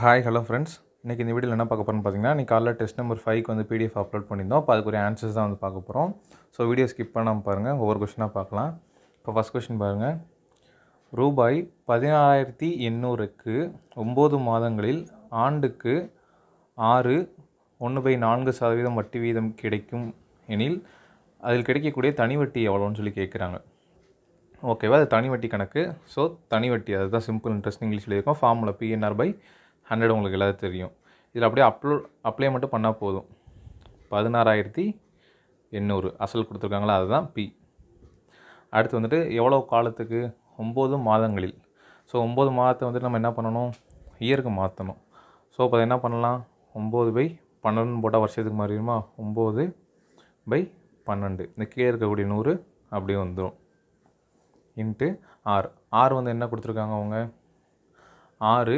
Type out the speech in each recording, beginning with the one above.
hi hello friends இன்றைக்கி இந்த வீடியோவில் என்ன பார்க்க போகிறோம் பார்த்தீங்கன்னா இன்றைக்கி காலைல டெஸ்ட் நம்பர் ஃபைவ்க்கு வந்து பிடிஎஃப் அப்லோட் பண்ணியிருந்தோம் அப்போ அதுக்குரிய ஆன்சர்ஸ் தான் வந்து பார்க்க போகிறோம் ஸோ வீடியோ ஸ்கிப் பண்ணாமல் பாருங்கள் ஒவ்வொரு கொஷினாக பார்க்கலாம் இப்போ ஃபஸ்ட் கொஷின் பாருங்கள் ரூபாய் பதினாறாயிரத்தி எண்ணூறுக்கு ஒம்பது மாதங்களில் ஆண்டுக்கு ஆறு ஒன்று பை நான்கு சதவீதம் வட்டி வீதம் கிடைக்கும் எனில் அதில் கிடைக்கக்கூடிய தனி வட்டி எவ்வளோன்னு சொல்லி கேட்குறாங்க ஓகேவா அது தனி வட்டி கணக்கு ஸோ தனி வட்டி அதுதான் சிம்பிள் இன்ட்ரெஸ்ட் இங்கிலீஷில் இருக்கும் ஃபார்முலா பிஎன்ஆர் பை ஹண்ட்ரட் உங்களுக்கு எல்லாத்தையும் தெரியும் இதில் அப்படியே அப்லோ அப்ளை மட்டும் பண்ணால் போதும் பதினாறாயிரத்தி எண்ணூறு அசல் கொடுத்துருக்காங்களா அதுதான் பி அடுத்து வந்துட்டு எவ்வளோ காலத்துக்கு ஒம்பது மாதங்களில் ஸோ ஒம்பது மாதத்தை வந்துட்டு நம்ம என்ன பண்ணணும் இயருக்கு மாற்றணும் ஸோ அப்போ என்ன பண்ணலாம் ஒம்பது பை பன்னெண்டுன்னு போட்டால் வருஷத்துக்கு மாறிடுமா ஒம்பது பை பன்னெண்டு இந்த கீழே இருக்கக்கூடிய நூறு அப்படியே வந்துடும் இன்ட்டு ஆர் ஆர் வந்து என்ன கொடுத்துருக்காங்க அவங்க ஆறு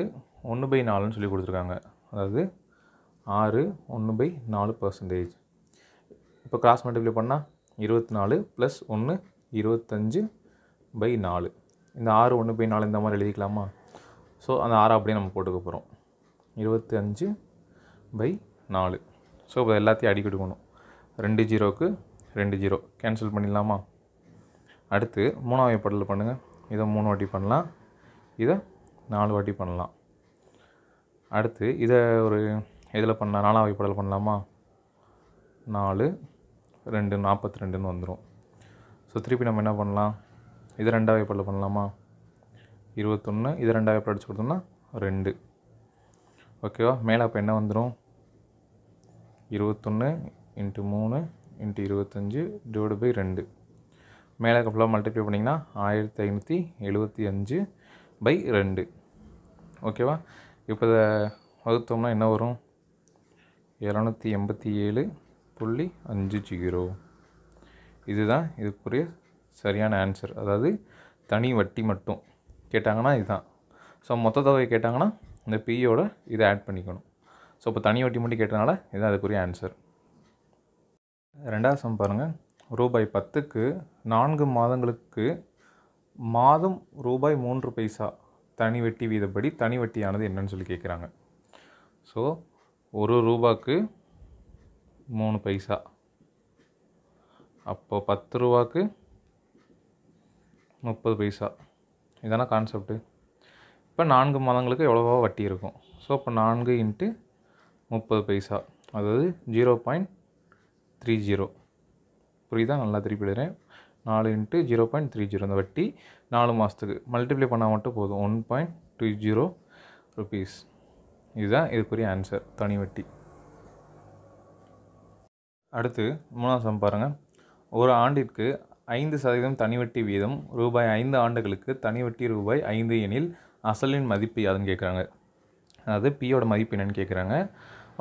ஒன்று பை நாலுன்னு சொல்லி கொடுத்துருக்காங்க அதாவது ஆறு ஒன்று பை நாலு பர்சன்டேஜ் இப்போ கிராஸ் மல்டிப்ளை பண்ணால் இருபத்தி நாலு ப்ளஸ் ஒன்று இருபத்தஞ்சு பை நாலு இந்த ஆறு ஒன்று பை நாலு இந்த மாதிரி எழுதிக்கலாமா ஸோ அந்த ஆறு அப்படியே நம்ம போட்டுக்க போகிறோம் இருபத்தி அஞ்சு பை நாலு ஸோ இப்போ எல்லாத்தையும் அடிக்கொடுக்கணும் ரெண்டு ஜீரோவுக்கு ரெண்டு ஜீரோ கேன்சல் பண்ணிடலாமா அடுத்து மூணாவது படலில் பண்ணுங்கள் இதை மூணு வாட்டி பண்ணலாம் இதை நாலு வாட்டி பண்ணலாம் அடுத்து இதை ஒரு இதில் பண்ணலாம் நாலாவது படல் பண்ணலாமா நாலு ரெண்டு நாற்பத்தி ரெண்டுன்னு வந்துடும் ஸோ திருப்பி நம்ம என்ன பண்ணலாம் இதை ரெண்டாவது படல் பண்ணலாமா இருபத்தொன்று இதை ரெண்டாவது படம் அடிச்சு கொடுத்தோம்னா ரெண்டு ஓகேவா மேலே அப்போ என்ன வந்துடும் இருபத்தொன்று இன்ட்டு மூணு இன்ட்டு இருபத்தஞ்சி டிவைடு பை ரெண்டு மேலே இருக்க ஃபுல்லாக மல்டிப்ளை பண்ணிங்கன்னா ஆயிரத்தி ஐநூற்றி எழுபத்தி அஞ்சு பை ரெண்டு ஓகேவா இப்போ இதை வகுத்தோம்னா என்ன வரும் இரநூத்தி எண்பத்தி ஏழு புள்ளி அஞ்சு ஜீரோ இதுதான் இதுக்குரிய சரியான ஆன்சர் அதாவது தனி வட்டி மட்டும் கேட்டாங்கன்னா இதுதான் ஸோ மொத்த தொகையை கேட்டாங்கன்னா இந்த பியோட இதை ஆட் பண்ணிக்கணும் ஸோ இப்போ தனி வட்டி மட்டும் கேட்டனால இதுதான் அதுக்குரிய ஆன்சர் ரெண்டாவது சம் பாருங்கள் ரூபாய் பத்துக்கு நான்கு மாதங்களுக்கு மாதம் ரூபாய் மூன்று பைசா தனி வட்டி வீதப்படி தனி வட்டியானது என்னன்னு சொல்லி கேட்குறாங்க ஸோ ஒரு ரூபாய்க்கு மூணு பைசா அப்போ பத்து ரூபாய்க்கு முப்பது பைசா இதான கான்செப்ட்டு இப்போ நான்கு மாதங்களுக்கு எவ்வளோவா வட்டி இருக்கும் ஸோ இப்போ நான்கு இன்ட்டு முப்பது பைசா அதாவது ஜீரோ பாயிண்ட் த்ரீ ஜீரோ புரியுதா நல்லா திருப்பிடுறேன் நாலு into zero point three zero இந்த வட்டி நாலு மாதத்துக்கு மல்டிப்ளை பண்ணால் மட்டும் போதும் one point two zero rupees இதுதான் இதுக்குரிய ஆன்சர் தனி வட்டி அடுத்து மூணாவது சம் பாருங்கள் ஒரு ஆண்டிற்கு ஐந்து சதவீதம் தனிவட்டி வீதம் ரூபாய் ஐந்து ஆண்டுகளுக்கு தனிவட்டி ரூபாய் ஐந்து எனில் அசலின் மதிப்பு யாதுன்னு கேட்குறாங்க அதாவது பியோட மதிப்பு என்னென்னு கேட்குறாங்க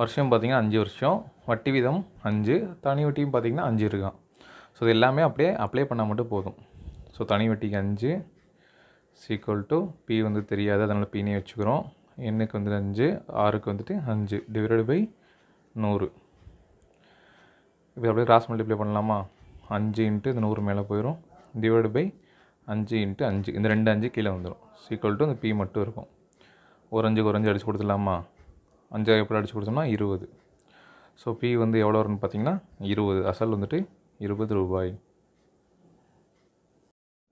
வருஷம் பார்த்திங்கன்னா அஞ்சு வருஷம் வட்டி வீதம் அஞ்சு தனி வட்டியும் பார்த்திங்கன்னா அஞ்சு இருக்கான் ஸோ இது எல்லாமே அப்படியே அப்ளை பண்ணால் மட்டும் போதும் ஸோ தனி வட்டிக்கு அஞ்சு சீக்குவல் டு பி வந்து தெரியாது அதனால் பீனே வச்சுக்கிறோம் எண்ணுக்கு வந்துட்டு அஞ்சு ஆறுக்கு வந்துட்டு அஞ்சு டிவைடட் பை நூறு இப்போ அப்படியே கிராஸ் மல்டிப்ளை பண்ணலாமா அஞ்சு இன்ட்டு இந்த நூறு மேலே போயிடும் டிவைடு பை அஞ்சு இன்ட்டு அஞ்சு இந்த ரெண்டு அஞ்சு கீழே வந்துடும் சீக்குவல் டு இந்த பி மட்டும் இருக்கும் ஒரு அஞ்சுக்கு ஒரு அஞ்சு அடித்து கொடுத்துடலாமா அஞ்சு எப்படி அடித்து கொடுத்தோம்னா இருபது ஸோ பி வந்து எவ்வளோ வரும்னு பார்த்தீங்கன்னா இருபது அசல் வந்துட்டு இருபது ரூபாய்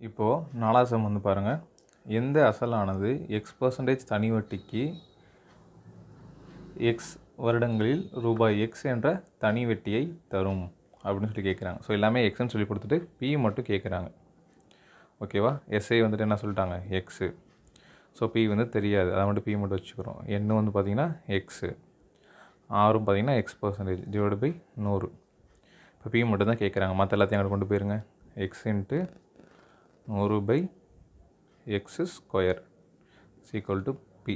இப்போது நாலாசம் வந்து பாருங்கள் எந்த அசலானது எக்ஸ் பர்சன்டேஜ் தனி வட்டிக்கு எக்ஸ் வருடங்களில் ரூபாய் எக்ஸ் என்ற தனி வெட்டியை தரும் அப்படின்னு சொல்லி கேட்குறாங்க ஸோ எல்லாமே எக்ஸ்ன்னு சொல்லி கொடுத்துட்டு பி மட்டும் கேட்குறாங்க ஓகேவா எஸ்ஐ வந்துட்டு என்ன சொல்லிட்டாங்க எக்ஸு ஸோ பி வந்து தெரியாது அதை மட்டும் பி மட்டும் வச்சுக்கிறோம் என்ன வந்து பார்த்திங்கன்னா எக்ஸு ஆறும் பார்த்திங்கன்னா எக்ஸ் பர்சன்டேஜ் டிவைட் பை நூறு இப்போ பி தான் கேட்குறாங்க மற்ற எல்லாத்தையும் கொண்டு போயிருங்க எக்ஸ் இன்ட்டு நூறு by X square equal to P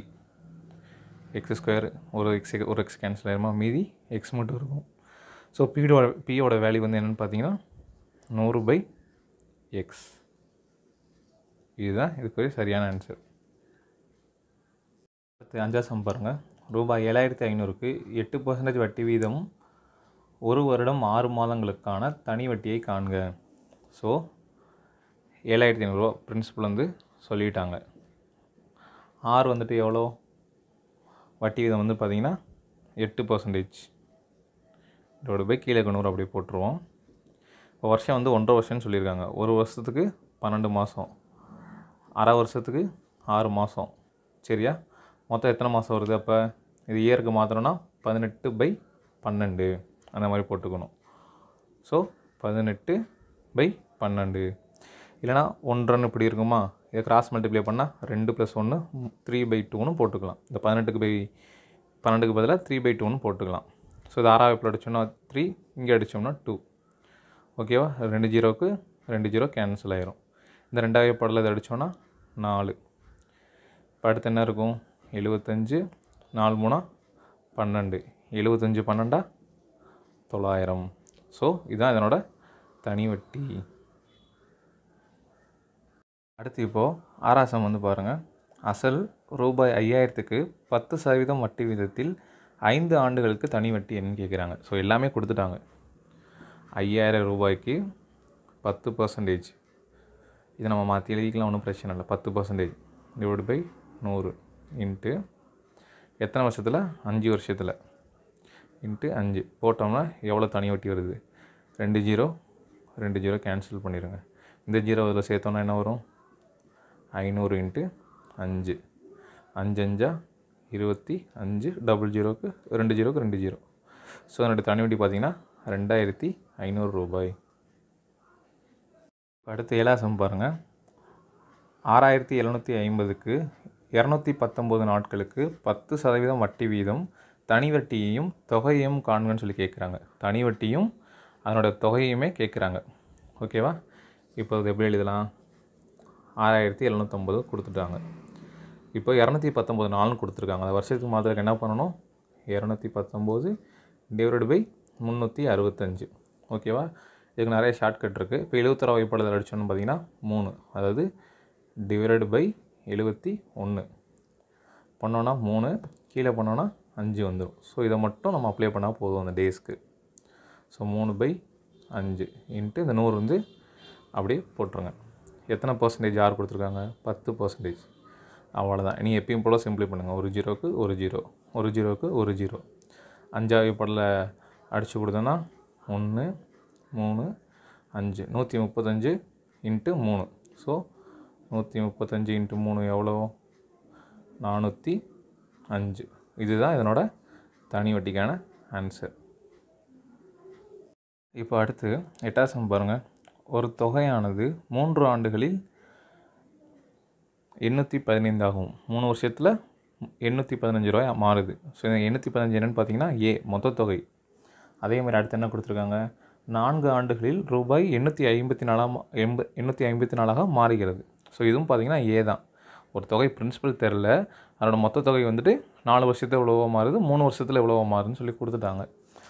X square ஒரு எக்ஸ் ஒரு எக்ஸ் கேன்சல் ஆயிருமா மீதி எக்ஸ் மட்டும் இருக்கும் ஸோ பியோட பியோட வேல்யூ வந்து என்னென்னு பார்த்தீங்கன்னா நூறு பை எக்ஸ் இதுதான் இதுக்கு சரியான ஆன்சர் அடுத்து அஞ்சாவது பாருங்கள் ரூபாய் ஏழாயிரத்தி ஐநூறுக்கு எட்டு பர்சன்டேஜ் வட்டி வீதமும் ஒரு வருடம் ஆறு மாதங்களுக்கான தனி வட்டியை காண்க ஸோ ஏழாயிரத்தி ஐநூறுரூவா பிரின்சிபல் வந்து சொல்லிட்டாங்க ஆறு வந்துட்டு எவ்வளோ வட்டி வீதம் வந்து பார்த்திங்கன்னா எட்டு பர்சன்டேஜ் இதோட போய் கீழே நூறு அப்படியே போட்டுருவோம் இப்போ வருஷம் வந்து ஒன்றரை வருஷம்னு சொல்லியிருக்காங்க ஒரு வருஷத்துக்கு பன்னெண்டு மாதம் அரை வருஷத்துக்கு ஆறு மாதம் சரியா மொத்தம் எத்தனை மாதம் வருது அப்போ இது இயருக்கு மாத்திரம்னா பதினெட்டு பை பன்னெண்டு அந்த மாதிரி போட்டுக்கணும் ஸோ பதினெட்டு பை பன்னெண்டு இல்லைனா ஒன்றுன்னு இப்படி இருக்குமா இதை கிராஸ் மல்டிப்ளை பண்ணால் ரெண்டு ப்ளஸ் ஒன்று த்ரீ பை டூன்னு போட்டுக்கலாம் இந்த பதினெட்டுக்கு பை பன்னெண்டுக்கு பதிலாக த்ரீ பை டூன்னு போட்டுக்கலாம் ஸோ இது ஆறாவது இப்போ அடித்தோம்னா த்ரீ இங்கே அடித்தோம்னா டூ ஓகேவா ரெண்டு ஜீரோவுக்கு ரெண்டு ஜீரோ கேன்சல் ஆயிரும் இந்த ரெண்டாவது படத்தில் இதை அடித்தோன்னா நாலு இப்போ அடுத்து என்ன இருக்கும் எழுபத்தஞ்சு நாலு மூணா பன்னெண்டு எழுபத்தஞ்சு பன்னெண்டா தொள்ளாயிரம் ஸோ இதுதான் இதனோட தனி வட்டி அடுத்து இப்போது ஆராசம் வந்து பாருங்கள் அசல் ரூபாய் ஐயாயிரத்துக்கு பத்து சதவீதம் வட்டி விதத்தில் ஐந்து ஆண்டுகளுக்கு தனி வட்டி என்னன்னு கேட்குறாங்க ஸோ எல்லாமே கொடுத்துட்டாங்க ஐயாயிரம் ரூபாய்க்கு பத்து பர்சன்டேஜ் இதை நம்ம மாற்றி எழுதிக்கலாம் ஒன்றும் பிரச்சனை இல்லை பத்து பர்சன்டேஜ் டிவைட் பை நூறு இன்ட்டு எத்தனை வருஷத்தில் அஞ்சு வருஷத்தில் இன்ட்டு அஞ்சு போட்டோம்னா எவ்வளோ தனி வட்டி வருது ரெண்டு ஜீரோ ரெண்டு ஜீரோ கேன்சல் பண்ணிடுங்க இந்த ஜீரோ அதில் சேர்த்தோன்னா என்ன வரும் ஐநூறு இன்ட்டு அஞ்சு அஞ்சு அஞ்சா இருபத்தி அஞ்சு டபுள் ஜீரோவுக்கு ரெண்டு ஜீரோக்கு ரெண்டு ஜீரோ ஸோ அதனுடைய தனி வட்டி பார்த்தீங்கன்னா ரெண்டாயிரத்தி ஐநூறு ரூபாய் அடுத்து ஏலாசம் பாருங்கள் ஆறாயிரத்தி எழுநூற்றி ஐம்பதுக்கு இரநூத்தி பத்தொம்போது நாட்களுக்கு பத்து சதவீதம் வட்டி வீதம் தனி வட்டியையும் தொகையையும் காணுங்கன்னு சொல்லி கேட்குறாங்க தனி வட்டியும் அதனோட தொகையுமே கேட்குறாங்க ஓகேவா இப்போ அது எப்படி எழுதலாம் ஆறாயிரத்தி எழுநூற்றம்பது கொடுத்துட்டாங்க இப்போ இரநூத்தி பத்தொம்போது நாள்னு கொடுத்துருக்காங்க அந்த வருஷத்துக்கு மாதிரி என்ன பண்ணணும் இரநூத்தி பத்தொம்போது டிவைட் பை முந்நூற்றி அறுபத்தஞ்சு ஓகேவா இதுக்கு நிறைய ஷார்ட்கட் இருக்குது இப்போ எழுபத்தொரு வகைப்படுதல் அடிச்சோன்னு பார்த்தீங்கன்னா மூணு அதாவது டிவைட் பை எழுபத்தி ஒன்று பண்ணோன்னா மூணு கீழே பண்ணோன்னா அஞ்சு வந்துடும் ஸோ இதை மட்டும் நம்ம அப்ளை பண்ணால் போதும் அந்த டேஸ்க்கு ஸோ மூணு பை அஞ்சு இன்ட்டு இந்த நூறு வந்து அப்படியே போட்டுருங்க எத்தனை பர்சன்டேஜ் யார் கொடுத்துருக்காங்க பத்து பர்சன்டேஜ் அவ்வளோதான் நீ எப்பயும் போல் சிம்பிளை பண்ணுங்கள் ஒரு ஜீரோவுக்கு ஒரு ஜீரோ ஒரு ஜீரோவுக்கு ஒரு ஜீரோ அஞ்சாவது படல அடித்து கொடுத்தோன்னா ஒன்று மூணு அஞ்சு நூற்றி முப்பத்தஞ்சு இன்ட்டு மூணு ஸோ நூற்றி முப்பத்தஞ்சு இன்ட்டு மூணு எவ்வளோ நானூற்றி அஞ்சு இதுதான் இதனோட தனி வட்டிக்கான ஆன்சர் இப்போ அடுத்து எட்டாவது பாருங்கள் ஒரு தொகையானது மூன்று ஆண்டுகளில் எண்ணூற்றி பதினைந்து ஆகும் மூணு வருஷத்தில் எண்ணூற்றி பதினஞ்சு ரூபாய் மாறுது ஸோ எண்ணூற்றி பதினஞ்சு என்னென்னு பார்த்தீங்கன்னா ஏ மொத்த தொகை அதே மாதிரி அடுத்து என்ன கொடுத்துருக்காங்க நான்கு ஆண்டுகளில் ரூபாய் எண்ணூற்றி ஐம்பத்தி நாலாம் எண்ப எண்ணூற்றி ஐம்பத்தி நாலாக மாறுகிறது ஸோ இதுவும் பார்த்திங்கன்னா ஏ தான் ஒரு தொகை பிரின்சிபல் தெரில அதோடய மொத்த தொகை வந்துட்டு நாலு வருஷத்தில் எவ்வளோவோ மாறுது மூணு வருஷத்தில் எவ்வளோவோ மாறுதுன்னு சொல்லி கொடுத்துட்டாங்க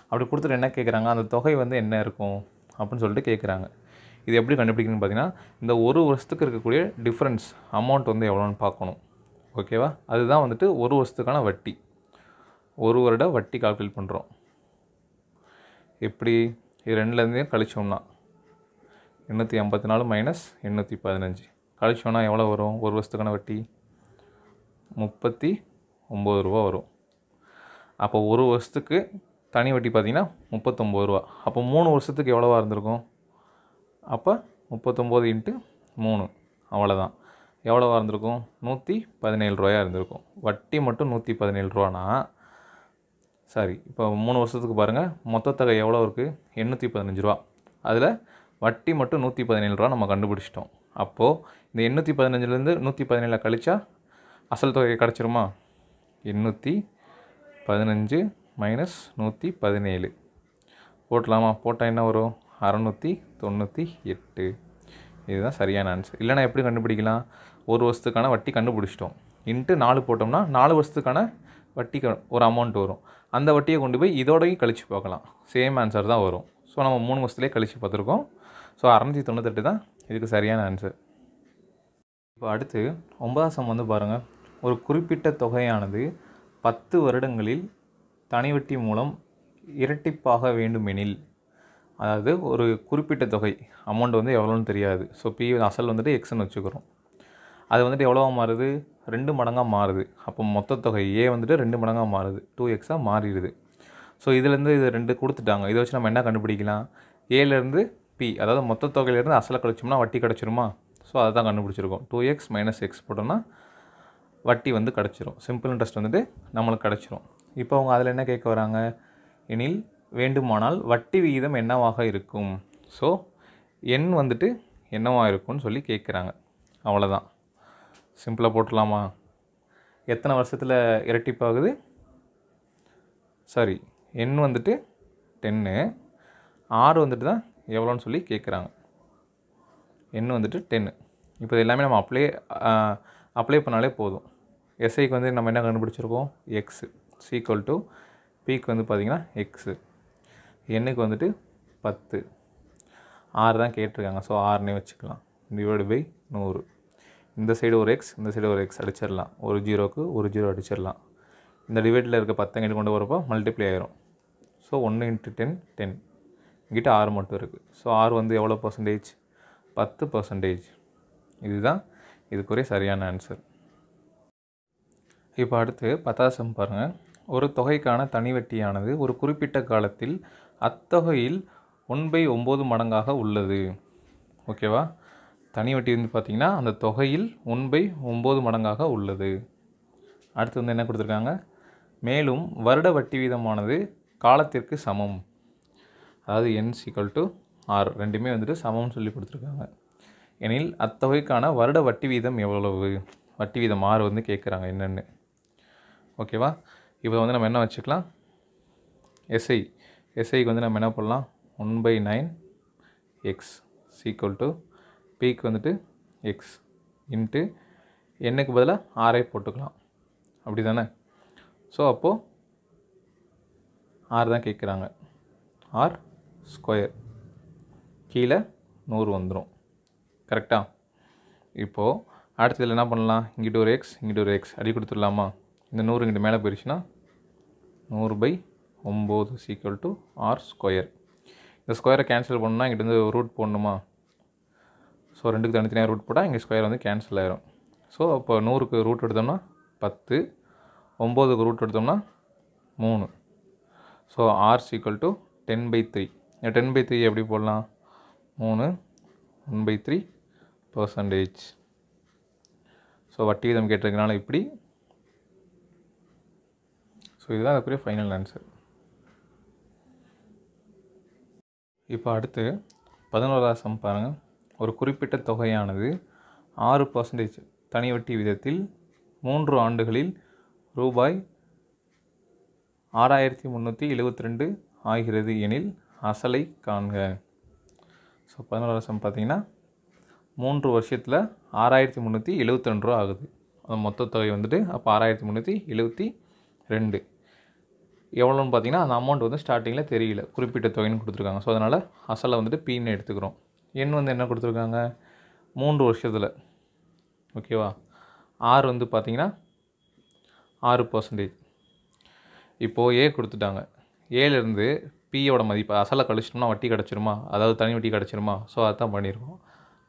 அப்படி கொடுத்துட்டு என்ன கேட்குறாங்க அந்த தொகை வந்து என்ன இருக்கும் அப்படின்னு சொல்லிட்டு கேட்குறாங்க இது எப்படி கண்டுபிடிக்கணும்னு பார்த்தீங்கன்னா இந்த ஒரு வருஷத்துக்கு இருக்கக்கூடிய டிஃப்ரென்ஸ் அமௌண்ட் வந்து எவ்வளோன்னு பார்க்கணும் ஓகேவா அதுதான் வந்துட்டு ஒரு வருஷத்துக்கான வட்டி ஒரு வருட வட்டி கால்குலேட் பண்ணுறோம் எப்படி இது ரெண்டுலேருந்தே கழிச்சோம்னா எண்ணூற்றி ஐம்பத்தி நாலு மைனஸ் எண்ணூற்றி பதினஞ்சு கழிச்சோன்னா எவ்வளோ வரும் ஒரு வருஷத்துக்கான வட்டி முப்பத்தி ஒம்பது ரூபா வரும் அப்போ ஒரு வருஷத்துக்கு தனி வட்டி பார்த்திங்கன்னா முப்பத்தொம்பது ரூபா அப்போ மூணு வருஷத்துக்கு எவ்வளோவா இருந்திருக்கும் அப்போ முப்பத்தொம்போது இன்ட்டு மூணு அவ்வளோதான் எவ்வளோவா இருந்திருக்கும் நூற்றி பதினேழு ரூபாயாக இருந்திருக்கும் வட்டி மட்டும் நூற்றி பதினேழு ரூபானா சாரி இப்போ மூணு வருஷத்துக்கு பாருங்கள் மொத்தத்தொகை எவ்வளோ இருக்குது எண்ணூற்றி பதினஞ்சு ரூபா அதில் வட்டி மட்டும் நூற்றி பதினேழு ரூபா நம்ம கண்டுபிடிச்சிட்டோம் அப்போது இந்த எண்ணூற்றி பதினஞ்சுலேருந்து நூற்றி பதினேழு கழிச்சா அசல் தொகை கிடச்சிருமா எண்ணூற்றி பதினஞ்சு மைனஸ் நூற்றி பதினேழு போட்டலாமா போட்டால் என்ன வரும் அறநூற்றி தொண்ணூற்றி எட்டு இதுதான் சரியான ஆன்சர் இல்லைனா எப்படி கண்டுபிடிக்கலாம் ஒரு வருஷத்துக்கான வட்டி கண்டுபிடிச்சிட்டோம் இன்ட்டு நாலு போட்டோம்னா நாலு வருஷத்துக்கான வட்டி ஒரு அமௌண்ட் வரும் அந்த வட்டியை கொண்டு போய் இதோடையும் கழித்து பார்க்கலாம் சேம் ஆன்சர் தான் வரும் ஸோ நம்ம மூணு வருஷத்துலேயே கழித்து பார்த்துருக்கோம் ஸோ அறநூற்றி தொண்ணூத்தெட்டு தான் இதுக்கு சரியான ஆன்சர் இப்போ அடுத்து ஒன்பதாம் சம் வந்து பாருங்கள் ஒரு குறிப்பிட்ட தொகையானது பத்து வருடங்களில் தனிவட்டி மூலம் இரட்டிப்பாக வேண்டுமெனில் அதாவது ஒரு குறிப்பிட்ட தொகை அமௌண்ட் வந்து எவ்வளோன்னு தெரியாது ஸோ பி அசல் வந்துட்டு எக்ஸ்னு வச்சுக்கிறோம் அது வந்துட்டு எவ்வளோவா மாறுது ரெண்டு மடங்காக மாறுது அப்போ மொத்த தொகை ஏ வந்துட்டு ரெண்டு மடங்காக மாறுது டூ எக்ஸாக மாறிடுது ஸோ இதுலேருந்து இது ரெண்டு கொடுத்துட்டாங்க இதை வச்சு நம்ம என்ன கண்டுபிடிக்கலாம் ஏலேருந்து பி அதாவது மொத்த தொகையிலேருந்து அசலை கழிச்சோம்னா வட்டி கிடச்சிருமா ஸோ அதை தான் கண்டுபிடிச்சிருக்கோம் டூ எக்ஸ் மைனஸ் எக்ஸ் போட்டோம்னா வட்டி வந்து கிடச்சிரும் சிம்பிள் இன்ட்ரெஸ்ட் வந்துட்டு நம்மளுக்கு கிடச்சிரும் இப்போ அவங்க அதில் என்ன கேட்க வராங்க எனில் வேண்டுமானால் வட்டி விகிதம் என்னவாக இருக்கும் ஸோ எண் வந்துட்டு என்னவாக இருக்கும்னு சொல்லி கேட்குறாங்க அவ்வளோதான் சிம்பிளாக போட்டுடலாமா எத்தனை வருஷத்தில் இரட்டிப்பாகுது சாரி எண் வந்துட்டு டென்னு ஆறு வந்துட்டு தான் எவ்வளோன்னு சொல்லி கேட்குறாங்க என்ன வந்துட்டு டென்னு இப்போ எல்லாமே நம்ம அப்ளை அப்ளை பண்ணாலே போதும் எஸ்ஐக்கு வந்து நம்ம என்ன கண்டுபிடிச்சிருக்கோம் எக்ஸு சீக்குவல் டு பிக்கு வந்து பார்த்திங்கன்னா எக்ஸு எண்ணுக்கு வந்துட்டு பத்து ஆறு தான் கேட்டிருக்காங்க ஸோ ஆறுனே வச்சுக்கலாம் டிவைடு பை நூறு இந்த சைடு ஒரு எக்ஸ் இந்த சைடு ஒரு எக்ஸ் அடிச்சிடலாம் ஒரு ஜீரோவுக்கு ஒரு ஜீரோ அடிச்சிடலாம் இந்த டிவைடில் இருக்க பத்தங்கிட்டு கொண்டு வரப்போ மல்டிப்ளை ஆயிரும் ஸோ ஒன்று இன்ட்டு டென் டென் எங்கிட்ட ஆறு மட்டும் இருக்குது ஸோ ஆறு வந்து எவ்வளோ பர்சன்டேஜ் பத்து பர்சன்டேஜ் இதுதான் இதுக்குரிய சரியான ஆன்சர் இப்போ அடுத்து பத்தாசம் பாருங்கள் ஒரு தொகைக்கான தனிவட்டியானது ஒரு குறிப்பிட்ட காலத்தில் அத்தொகையில் ஒன் பை ஒம்பது மடங்காக உள்ளது ஓகேவா தனி வட்டி வந்து பார்த்திங்கன்னா அந்த தொகையில் ஒன் பை ஒம்பது மடங்காக உள்ளது அடுத்து வந்து என்ன கொடுத்துருக்காங்க மேலும் வருட வட்டி வீதமானது காலத்திற்கு சமம் அதாவது என் சிக்கல் டு ஆர் ரெண்டுமே வந்துட்டு சமம்னு சொல்லி கொடுத்துருக்காங்க எனில் அத்தொகைக்கான வருட வட்டி வீதம் எவ்வளவு வட்டி வீதம் ஆறு வந்து கேட்குறாங்க என்னென்னு ஓகேவா இப்போ வந்து நம்ம என்ன வச்சுக்கலாம் எஸ்ஐ எஸ்ஐக்கு வந்து நம்ம என்ன பண்ணலாம் one by nine X equal to பிக்கு வந்துட்டு எக்ஸ் இன்ட்டு என்னுக்கு பதிலாக ஆரை போட்டுக்கலாம் அப்படி தானே ஸோ அப்போது ஆறு தான் கேட்குறாங்க ஆர் ஸ்கொயர் கீழே நூறு வந்துடும் கரெக்டாக இப்போது அடுத்தது என்ன பண்ணலாம் இங்கிட்ட ஒரு எக்ஸ் இங்கிட்ட ஒரு எக்ஸ் அடி கொடுத்துடலாமா இந்த நூறு இங்கிட்ட மேலே போயிடுச்சுன்னா நூறு பை ஒம்பது சீக்குவல் டு ஆர் ஸ்கொயர் இந்த ஸ்கொயரை கேன்சல் பண்ணால் இங்கிட்ட வந்து ரூட் போடணுமா ஸோ ரெண்டுக்கு தனித்தனியாக ரூட் போட்டால் இங்கே ஸ்கொயர் வந்து கேன்சல் ஆகிரும் ஸோ அப்போ நூறுக்கு ரூட் எடுத்தோம்னா பத்து ஒம்போதுக்கு ரூட் எடுத்தோம்னா மூணு so R equal to ten by three ten by three எப்படி போடலாம் மூணு one by three percentage so வட்டி விதம் கேட்டிருக்கனால இப்படி ஸோ இதுதான் அதுக்குரிய ஃபைனல் ஆன்சர் இப்போ அடுத்து பதினோராவது சம் பாருங்கள் ஒரு குறிப்பிட்ட தொகையானது ஆறு பர்சன்டேஜ் தனி வட்டி விதத்தில் மூன்று ஆண்டுகளில் ரூபாய் ஆறாயிரத்தி முந்நூற்றி எழுபத்தி ரெண்டு ஆகிறது எனில் அசலை காண்க ஸோ பதினோரு வருஷம் பார்த்தீங்கன்னா மூன்று வருஷத்தில் ஆறாயிரத்தி முந்நூற்றி எழுபத்தி ரூபா ஆகுது அந்த மொத்த தொகை வந்துட்டு அப்போ ஆறாயிரத்தி முந்நூற்றி எழுபத்தி ரெண்டு எவ்வளோன்னு பார்த்தீங்கன்னா அந்த அமௌண்ட் வந்து ஸ்டார்டிங்கில் தெரியல குறிப்பிட்ட தொகைன்னு கொடுத்துருக்காங்க ஸோ அதனால் அசலை வந்துட்டு பீன்னு எடுத்துக்கிறோம் எண் வந்து என்ன கொடுத்துருக்காங்க மூன்று வருஷத்தில் ஓகேவா ஆறு வந்து பார்த்திங்கன்னா ஆறு பர்சன்டேஜ் இப்போது ஏ கொடுத்துட்டாங்க ஏலேருந்து பிஏவோட மதிப்பு அசலை கழிச்சிட்டோம்னா வட்டி கிடச்சிருமா அதாவது தனி வட்டி கிடச்சிருமா ஸோ அதுதான் பண்ணியிருக்கோம்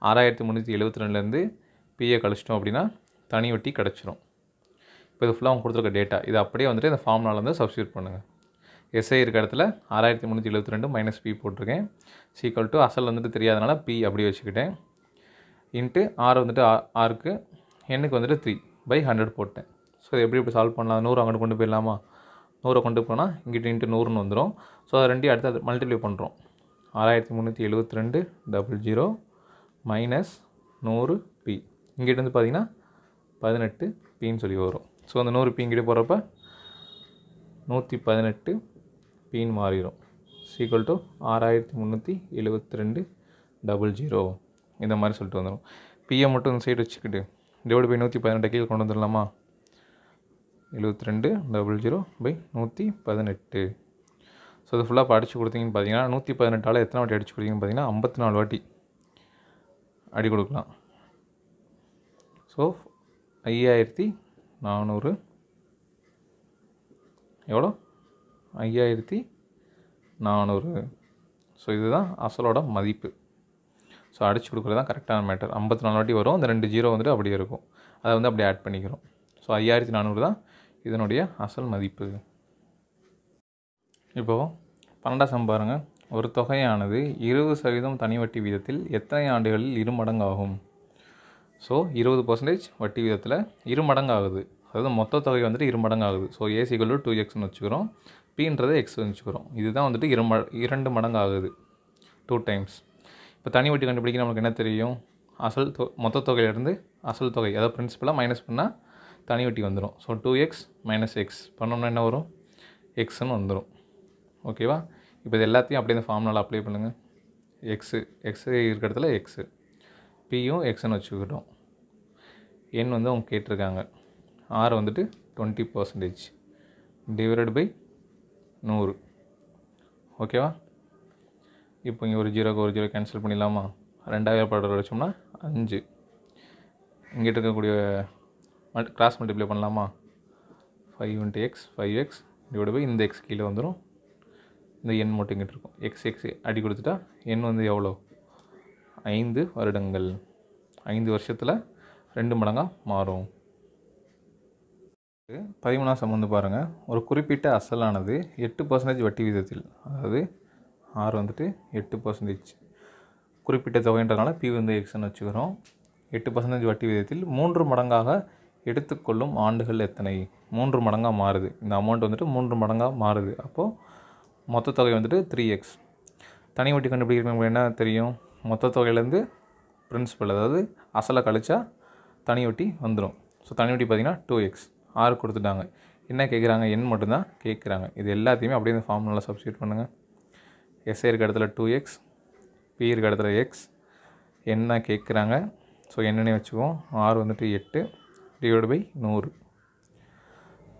ஆறாயிரத்தி முந்நூற்றி எழுபத்தி ரெண்டுலேருந்து பிஏ கழிச்சிட்டோம் அப்படின்னா தனி வட்டி கிடச்சிரும் இப்போ இது ஃபுல்லாக அவங்க கொடுத்துருக்க டேட்டா இது அப்படியே வந்துட்டு இந்த ஃபார்ம்னால் வந்து சப்ஸ்டியூட் பண்ணுங்கள் எஸ்ஐ இருக்க இடத்துல ஆறாயிரத்தி முந்நூற்றி எழுபத்தி ரெண்டு மைனஸ் பி போட்டிருக்கேன் சீக்கல் டு அசல் வந்துட்டு தெரியாதனால பி அப்படி வச்சுக்கிட்டேன் இன்ட்டு ஆர் வந்துட்டு ஆருக்கு எண்ணுக்கு வந்துட்டு த்ரீ பை ஹண்ட்ரட் போட்டேன் ஸோ எப்படி இப்படி சால்வ் பண்ணலாம் நூறு அங்கே கொண்டு போயிடலாமா நூறை கொண்டு போனால் இங்கிட்ட இன்ட்டு நூறுன்னு வந்துடும் ஸோ அதை ரெண்டையும் அடுத்து மல்டிப்ளை பண்ணுறோம் ஆறாயிரத்தி முந்நூற்றி எழுபத்தி ரெண்டு டபுள் ஜீரோ மைனஸ் நூறு பி இங்கிட்டேருந்து பார்த்தீங்கன்னா பதினெட்டு பின்னு சொல்லி வரும் ஸோ அந்த நூறு பி இங்கிட்ட போகிறப்ப நூற்றி பதினெட்டு பின்னு மாறிடும் சீக்குவல் டு ஆறாயிரத்தி முந்நூற்றி எழுபத்தி ரெண்டு டபுள் ஜீரோ இந்த மாதிரி சொல்லிட்டு வந்துடும் பிஏ மட்டும் இந்த சைடு வச்சுக்கிட்டு டிவைட் பை நூற்றி பதினெட்டு கீழே கொண்டு வந்துடலாமா எழுபத்தி ரெண்டு டபுள் ஜீரோ பை நூற்றி பதினெட்டு ஸோ இது ஃபுல்லாக அடிச்சு கொடுத்தீங்கன்னு பார்த்தீங்கன்னா நூற்றி பதினெட்டால் எத்தனை வாட்டி அடிச்சு கொடுத்தீங்கன்னு பார்த்தீங்கன்னா ஐம்பத்தி நாலு வாட்டி அடி கொடுக்கலாம் ஸோ ஐயாயிரத்தி நானூறு எவ்வளோ ஐயாயிரத்தி நானூறு ஸோ இதுதான் அசலோட மதிப்பு ஸோ அடிச்சு கொடுக்குறது தான் கரெக்டான மேட்டர் ஐம்பத்தி நாலு வாட்டி வரும் அந்த ரெண்டு ஜீரோ வந்துட்டு அப்படியே இருக்கும் அதை வந்து அப்படியே ஆட் பண்ணிக்கிறோம் ஸோ ஐயாயிரத்தி நானூறு தான் இதனுடைய அசல் மதிப்பு இப்போது பன்னெண்டாம் சம் பாருங்கள் ஒரு தொகையானது இருபது சதவீதம் தனி வட்டி வீதத்தில் எத்தனை ஆண்டுகளில் இரு ஸோ இருபது பர்சன்டேஜ் வட்டி வீதத்தில் இரு அதாவது மொத்த தொகை வந்துட்டு இரு ஸோ ஏசி டூ எக்ஸ்னு வச்சுக்கிறோம் பீன்றது எக்ஸ் வச்சுக்கிறோம் இதுதான் வந்துட்டு இரு இரண்டு மடங்கு ஆகுது டூ டைம்ஸ் இப்போ தனி வட்டி கண்டுபிடிக்க நம்மளுக்கு என்ன தெரியும் அசல் தொ மொத்த தொகையிலேருந்து அசல் தொகை அதாவது பிரின்சிபலாக மைனஸ் பண்ணால் தனி வட்டி வந்துடும் so two X minus X பண்ணோம்னா என்ன வரும் எக்ஸ்னு வந்துடும் ஓகேவா இப்போ இது எல்லாத்தையும் அப்படியே இந்த ஃபார்முலாவில் அப்ளை பண்ணுங்கள் எக்ஸு எக்ஸு இருக்கிற இடத்துல எக்ஸு பியும் எக்ஸ்னு வச்சுக்கிட்டோம் என் வந்து அவங்க கேட்டிருக்காங்க ஆர் வந்துட்டு டுவெண்ட்டி பர்சன்டேஜ் டிவைடட் பை நூறு ஓகேவா இப்போ இங்கே ஒரு ஜீரோக்கு ஒரு ஜீரோ கேன்சல் பண்ணிடலாமா ரெண்டாயிரம் படம் வச்சோம்னா அஞ்சு இங்கிட்ட இருக்கக்கூடிய கிராஸ் மல்டிப்ளை பண்ணலாமா five into X five X divide by இந்த எக்ஸ் கீழே வந்துடும் இந்த எண் மட்டும் இங்கிட்டு இருக்கும் எக்ஸ் எக்ஸ் அடி கொடுத்துட்டா எண் வந்து எவ்வளோ ஐந்து வருடங்கள் ஐந்து வருஷத்தில் ரெண்டு மடங்காக மாறும் பதிமூணாம் சம்மந்து பாருங்கள் ஒரு குறிப்பிட்ட அசலானது எட்டு பர்சன்டேஜ் வட்டி விதத்தில் அதாவது ஆறு வந்துட்டு எட்டு பர்சன்டேஜ் குறிப்பிட்ட தொகைன்றதுனால பி வந்து எக்ஸ்ன்னு வச்சுக்கிறோம் எட்டு பர்சன்டேஜ் வட்டி விதத்தில் மூன்று மடங்காக எடுத்துக்கொள்ளும் ஆண்டுகள் எத்தனை மூன்று மடங்காக மாறுது இந்த அமௌண்ட் வந்துட்டு மூன்று மடங்காக மாறுது அப்போது மொத்த தொகை வந்துட்டு த்ரீ எக்ஸ் தனி வட்டி கண்டுபிடிக்கிறவங்க என்ன தெரியும் மொத்த தொகையிலேருந்து பிரின்சிபல் அதாவது அசலை கழிச்சா தனி வட்டி வந்துடும் ஸோ தனி வட்டி பார்த்திங்கன்னா டூ எக்ஸ் ஆறு கொடுத்துட்டாங்க என்ன கேட்குறாங்க என் மட்டும்தான் கேட்குறாங்க இது எல்லாத்தையுமே அப்படியே இந்த ஃபார்முலாவில் சப்ஸ்டியூட் பண்ணுங்கள் எஸ்ஏ இருக்க இடத்துல டூ எக்ஸ் பி இருக்க இடத்துல எக்ஸ் என்ன கேட்குறாங்க ஸோ என்னென்ன வச்சுக்குவோம் ஆறு வந்துட்டு எட்டு டிவைட் பை நூறு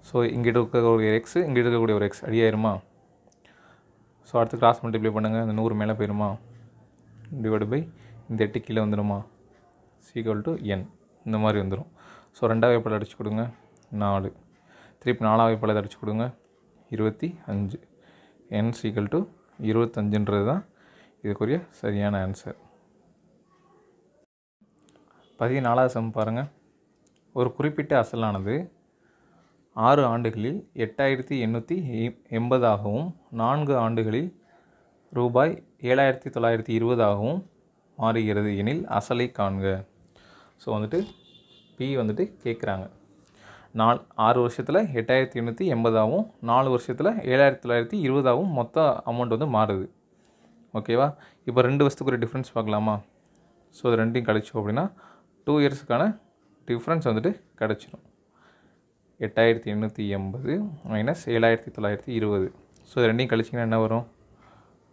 ஸோ இங்கிட்ட இருக்கக்கூடிய எக்ஸ் இங்கிட்ட இருக்கக்கூடிய ஒரு எக்ஸ் அடியாயிருமா ஸோ அடுத்து கிராஸ் மல்டிப்ளை பண்ணுங்கள் அந்த நூறு மேலே போயிருமா டிவைட் பை இந்த எட்டு கீழே வந்துடுமா சீக்வல் டு என் இந்த மாதிரி வந்துடும் ஸோ ரெண்டாவது வாய்ப்பால் அடிச்சு கொடுங்க நாலு திருப்பி நாலாவது வாய்ப்பால் அடிச்சு கொடுங்க இருபத்தி அஞ்சு என் சீக்கல் டு இருபத்தஞ்சுன்றது தான் இதுக்குரிய சரியான ஆன்சர் நாலாவது சம் பாருங்கள் ஒரு குறிப்பிட்ட அசலானது ஆறு ஆண்டுகளில் எட்டாயிரத்தி எண்ணூற்றி எண்பதாகவும் நான்கு ஆண்டுகளில் ரூபாய் ஏழாயிரத்தி தொள்ளாயிரத்தி இருபதாகவும் மாறுகிறது எனில் அசலை காண்க ஸோ வந்துட்டு பி வந்துட்டு கேட்குறாங்க நாலு ஆறு வருஷத்தில் எட்டாயிரத்தி எண்ணூற்றி எண்பதாகவும் நாலு வருஷத்தில் ஏழாயிரத்தி தொள்ளாயிரத்தி இருபதாகவும் மொத்த அமௌண்ட் வந்து மாறுது ஓகேவா இப்போ ரெண்டு வருஷத்துக்கு ஒரு டிஃப்ரென்ஸ் பார்க்கலாமா ஸோ ரெண்டையும் கழிச்சோம் அப்படின்னா டூ இயர்ஸுக்கான டிஃப்ரென்ஸ் வந்துட்டு கிடச்சிடும் எட்டாயிரத்தி எண்ணூற்றி எண்பது மைனஸ் ஏழாயிரத்தி தொள்ளாயிரத்தி இருபது ஸோ ரெண்டையும் கழிச்சிங்கன்னா என்ன வரும்